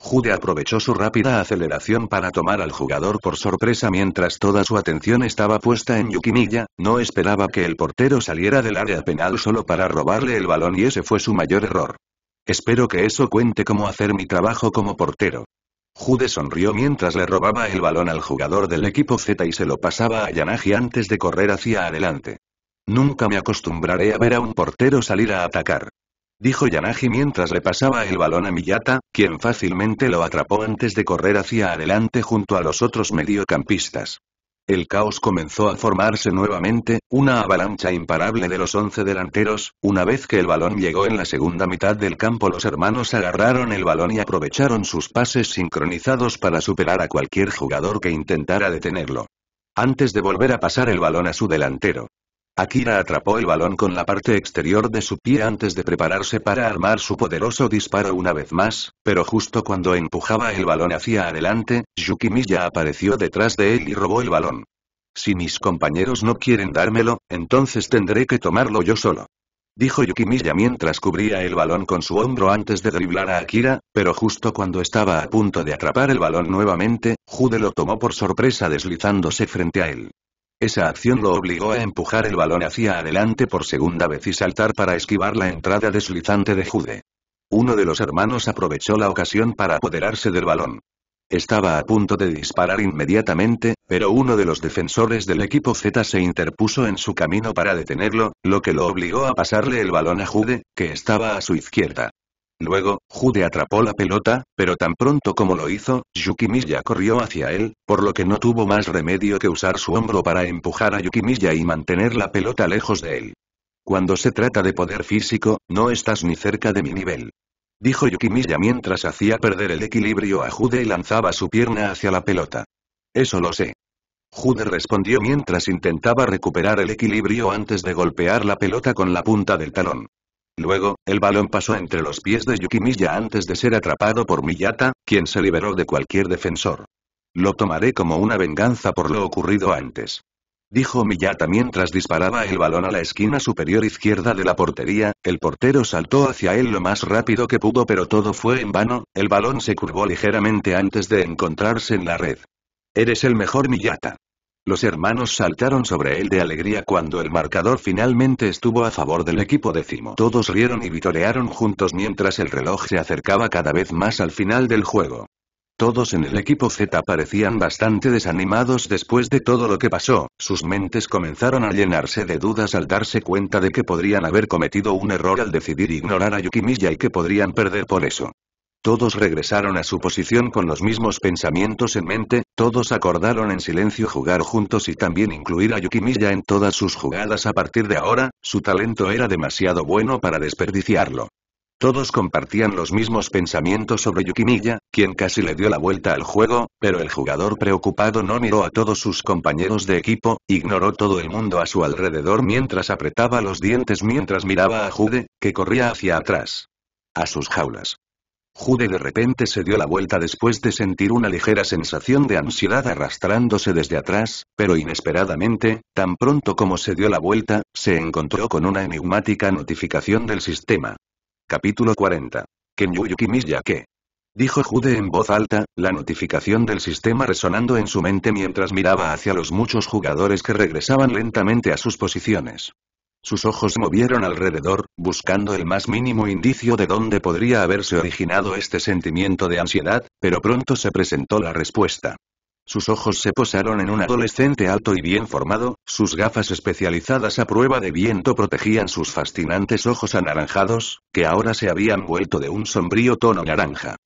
[SPEAKER 1] Jude aprovechó su rápida aceleración para tomar al jugador por sorpresa mientras toda su atención estaba puesta en Yukimiya, no esperaba que el portero saliera del área penal solo para robarle el balón y ese fue su mayor error. Espero que eso cuente como hacer mi trabajo como portero. Jude sonrió mientras le robaba el balón al jugador del equipo Z y se lo pasaba a Yanagi antes de correr hacia adelante. Nunca me acostumbraré a ver a un portero salir a atacar. Dijo Yanagi mientras le pasaba el balón a Miyata, quien fácilmente lo atrapó antes de correr hacia adelante junto a los otros mediocampistas. El caos comenzó a formarse nuevamente, una avalancha imparable de los once delanteros, una vez que el balón llegó en la segunda mitad del campo los hermanos agarraron el balón y aprovecharon sus pases sincronizados para superar a cualquier jugador que intentara detenerlo. Antes de volver a pasar el balón a su delantero, Akira atrapó el balón con la parte exterior de su pie antes de prepararse para armar su poderoso disparo una vez más, pero justo cuando empujaba el balón hacia adelante, Yukimiya apareció detrás de él y robó el balón. Si mis compañeros no quieren dármelo, entonces tendré que tomarlo yo solo. Dijo Yukimiya mientras cubría el balón con su hombro antes de driblar a Akira, pero justo cuando estaba a punto de atrapar el balón nuevamente, Jude lo tomó por sorpresa deslizándose frente a él. Esa acción lo obligó a empujar el balón hacia adelante por segunda vez y saltar para esquivar la entrada deslizante de Jude. Uno de los hermanos aprovechó la ocasión para apoderarse del balón. Estaba a punto de disparar inmediatamente, pero uno de los defensores del equipo Z se interpuso en su camino para detenerlo, lo que lo obligó a pasarle el balón a Jude, que estaba a su izquierda. Luego, Jude atrapó la pelota, pero tan pronto como lo hizo, Yukimiya corrió hacia él, por lo que no tuvo más remedio que usar su hombro para empujar a Yukimiya y mantener la pelota lejos de él. Cuando se trata de poder físico, no estás ni cerca de mi nivel. Dijo Yukimiya mientras hacía perder el equilibrio a Jude y lanzaba su pierna hacia la pelota. Eso lo sé. Jude respondió mientras intentaba recuperar el equilibrio antes de golpear la pelota con la punta del talón. Luego, el balón pasó entre los pies de Yukimiya antes de ser atrapado por Miyata, quien se liberó de cualquier defensor. Lo tomaré como una venganza por lo ocurrido antes. Dijo Miyata mientras disparaba el balón a la esquina superior izquierda de la portería, el portero saltó hacia él lo más rápido que pudo pero todo fue en vano, el balón se curvó ligeramente antes de encontrarse en la red. Eres el mejor Miyata. Los hermanos saltaron sobre él de alegría cuando el marcador finalmente estuvo a favor del equipo décimo. Todos rieron y vitorearon juntos mientras el reloj se acercaba cada vez más al final del juego. Todos en el equipo Z parecían bastante desanimados después de todo lo que pasó, sus mentes comenzaron a llenarse de dudas al darse cuenta de que podrían haber cometido un error al decidir ignorar a Yukimiya y que podrían perder por eso. Todos regresaron a su posición con los mismos pensamientos en mente, todos acordaron en silencio jugar juntos y también incluir a Yukimiya en todas sus jugadas a partir de ahora, su talento era demasiado bueno para desperdiciarlo. Todos compartían los mismos pensamientos sobre Yukimiya, quien casi le dio la vuelta al juego, pero el jugador preocupado no miró a todos sus compañeros de equipo, ignoró todo el mundo a su alrededor mientras apretaba los dientes mientras miraba a Jude, que corría hacia atrás. A sus jaulas. Jude de repente se dio la vuelta después de sentir una ligera sensación de ansiedad arrastrándose desde atrás, pero inesperadamente, tan pronto como se dio la vuelta, se encontró con una enigmática notificación del sistema. Capítulo 40. Kenyuyuki Miyake. Dijo Jude en voz alta, la notificación del sistema resonando en su mente mientras miraba hacia los muchos jugadores que regresaban lentamente a sus posiciones. Sus ojos movieron alrededor, buscando el más mínimo indicio de dónde podría haberse originado este sentimiento de ansiedad, pero pronto se presentó la respuesta. Sus ojos se posaron en un adolescente alto y bien formado, sus gafas especializadas a prueba de viento protegían sus fascinantes ojos anaranjados, que ahora se habían vuelto de un sombrío tono naranja.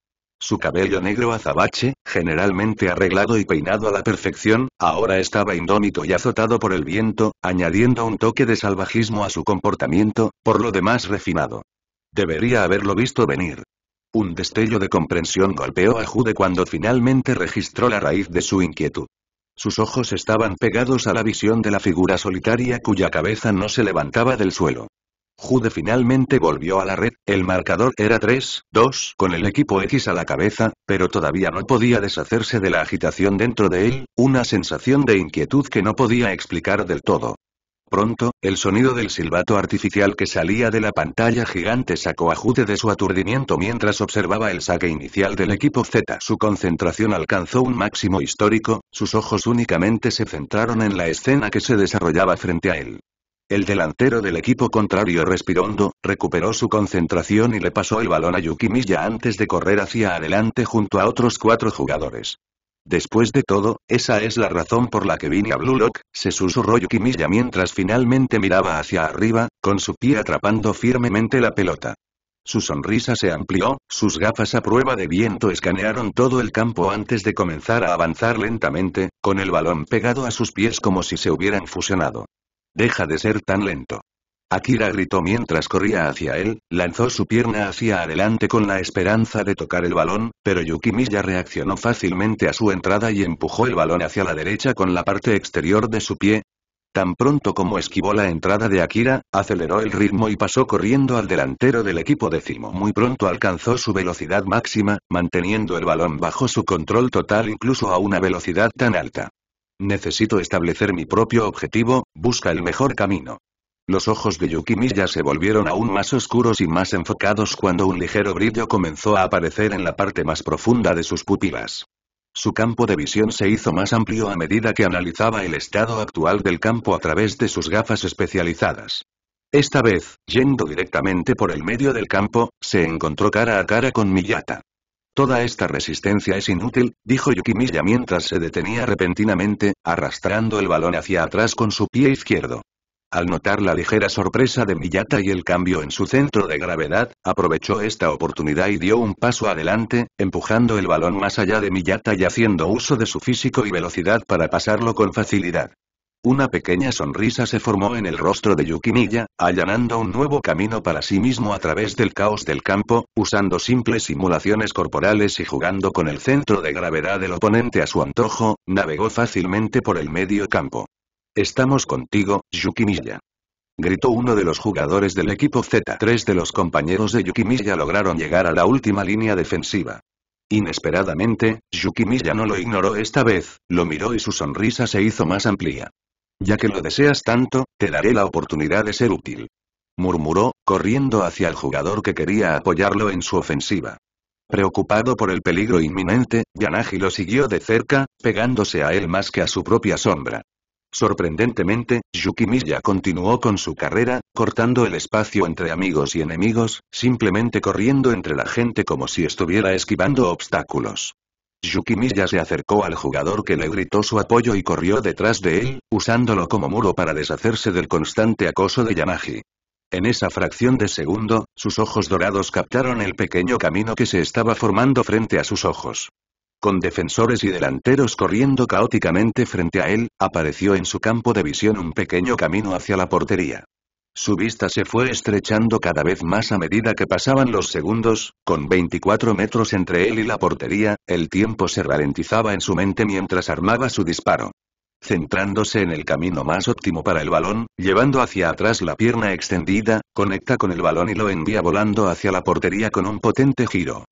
[SPEAKER 1] Su cabello negro azabache, generalmente arreglado y peinado a la perfección, ahora estaba indómito y azotado por el viento, añadiendo un toque de salvajismo a su comportamiento, por lo demás refinado. Debería haberlo visto venir. Un destello de comprensión golpeó a Jude cuando finalmente registró la raíz de su inquietud. Sus ojos estaban pegados a la visión de la figura solitaria cuya cabeza no se levantaba del suelo. Jude finalmente volvió a la red, el marcador era 3-2 con el equipo X a la cabeza, pero todavía no podía deshacerse de la agitación dentro de él, una sensación de inquietud que no podía explicar del todo. Pronto, el sonido del silbato artificial que salía de la pantalla gigante sacó a Jude de su aturdimiento mientras observaba el saque inicial del equipo Z. Su concentración alcanzó un máximo histórico, sus ojos únicamente se centraron en la escena que se desarrollaba frente a él. El delantero del equipo contrario respiró recuperó su concentración y le pasó el balón a Yukimiya antes de correr hacia adelante junto a otros cuatro jugadores. Después de todo, esa es la razón por la que vine a Blue Lock, se susurró Yukimiya mientras finalmente miraba hacia arriba, con su pie atrapando firmemente la pelota. Su sonrisa se amplió, sus gafas a prueba de viento escanearon todo el campo antes de comenzar a avanzar lentamente, con el balón pegado a sus pies como si se hubieran fusionado. Deja de ser tan lento. Akira gritó mientras corría hacia él, lanzó su pierna hacia adelante con la esperanza de tocar el balón, pero Yukimiya reaccionó fácilmente a su entrada y empujó el balón hacia la derecha con la parte exterior de su pie. Tan pronto como esquivó la entrada de Akira, aceleró el ritmo y pasó corriendo al delantero del equipo décimo. Muy pronto alcanzó su velocidad máxima, manteniendo el balón bajo su control total incluso a una velocidad tan alta Necesito establecer mi propio objetivo, busca el mejor camino. Los ojos de Yukimiya se volvieron aún más oscuros y más enfocados cuando un ligero brillo comenzó a aparecer en la parte más profunda de sus pupilas. Su campo de visión se hizo más amplio a medida que analizaba el estado actual del campo a través de sus gafas especializadas. Esta vez, yendo directamente por el medio del campo, se encontró cara a cara con Miyata. Toda esta resistencia es inútil, dijo Yukimiya mientras se detenía repentinamente, arrastrando el balón hacia atrás con su pie izquierdo. Al notar la ligera sorpresa de Miyata y el cambio en su centro de gravedad, aprovechó esta oportunidad y dio un paso adelante, empujando el balón más allá de Miyata y haciendo uso de su físico y velocidad para pasarlo con facilidad. Una pequeña sonrisa se formó en el rostro de Yukimilla, allanando un nuevo camino para sí mismo a través del caos del campo, usando simples simulaciones corporales y jugando con el centro de gravedad del oponente a su antojo, navegó fácilmente por el medio campo. Estamos contigo, Yukimiya. Gritó uno de los jugadores del equipo Z. Tres de los compañeros de Yukimiya lograron llegar a la última línea defensiva. Inesperadamente, Yukimiya no lo ignoró esta vez, lo miró y su sonrisa se hizo más amplia. Ya que lo deseas tanto, te daré la oportunidad de ser útil. Murmuró, corriendo hacia el jugador que quería apoyarlo en su ofensiva. Preocupado por el peligro inminente, Yanagi lo siguió de cerca, pegándose a él más que a su propia sombra. Sorprendentemente, Yukimiya continuó con su carrera, cortando el espacio entre amigos y enemigos, simplemente corriendo entre la gente como si estuviera esquivando obstáculos. Yukimiya se acercó al jugador que le gritó su apoyo y corrió detrás de él, usándolo como muro para deshacerse del constante acoso de Yamagi. En esa fracción de segundo, sus ojos dorados captaron el pequeño camino que se estaba formando frente a sus ojos. Con defensores y delanteros corriendo caóticamente frente a él, apareció en su campo de visión un pequeño camino hacia la portería. Su vista se fue estrechando cada vez más a medida que pasaban los segundos, con 24 metros entre él y la portería, el tiempo se ralentizaba en su mente mientras armaba su disparo. Centrándose en el camino más óptimo para el balón, llevando hacia atrás la pierna extendida, conecta con el balón y lo envía volando hacia la portería con un potente giro.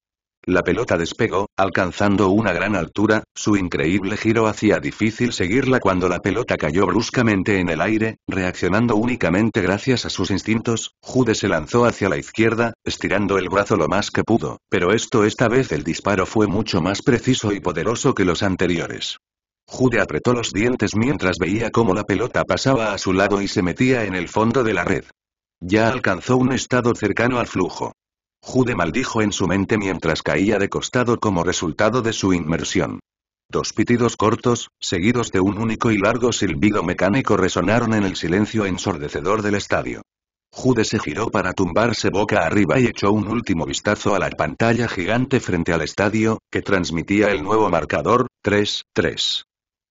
[SPEAKER 1] La pelota despegó, alcanzando una gran altura, su increíble giro hacía difícil seguirla cuando la pelota cayó bruscamente en el aire, reaccionando únicamente gracias a sus instintos, Jude se lanzó hacia la izquierda, estirando el brazo lo más que pudo, pero esto esta vez el disparo fue mucho más preciso y poderoso que los anteriores. Jude apretó los dientes mientras veía cómo la pelota pasaba a su lado y se metía en el fondo de la red. Ya alcanzó un estado cercano al flujo. Jude maldijo en su mente mientras caía de costado como resultado de su inmersión. Dos pitidos cortos, seguidos de un único y largo silbido mecánico resonaron en el silencio ensordecedor del estadio. Jude se giró para tumbarse boca arriba y echó un último vistazo a la pantalla gigante frente al estadio, que transmitía el nuevo marcador, 3-3.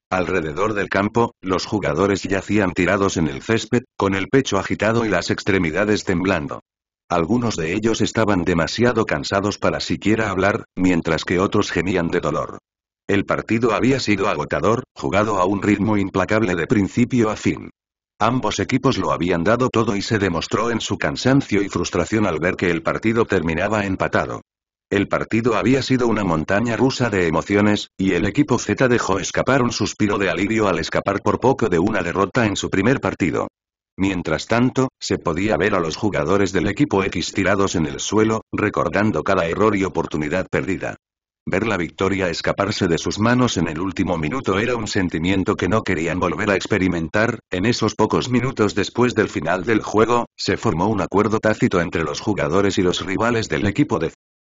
[SPEAKER 1] Alrededor del campo, los jugadores yacían tirados en el césped, con el pecho agitado y las extremidades temblando. Algunos de ellos estaban demasiado cansados para siquiera hablar, mientras que otros gemían de dolor. El partido había sido agotador, jugado a un ritmo implacable de principio a fin. Ambos equipos lo habían dado todo y se demostró en su cansancio y frustración al ver que el partido terminaba empatado. El partido había sido una montaña rusa de emociones, y el equipo Z dejó escapar un suspiro de alivio al escapar por poco de una derrota en su primer partido. Mientras tanto, se podía ver a los jugadores del equipo X tirados en el suelo, recordando cada error y oportunidad perdida. Ver la victoria escaparse de sus manos en el último minuto era un sentimiento que no querían volver a experimentar, en esos pocos minutos después del final del juego, se formó un acuerdo tácito entre los jugadores y los rivales del equipo de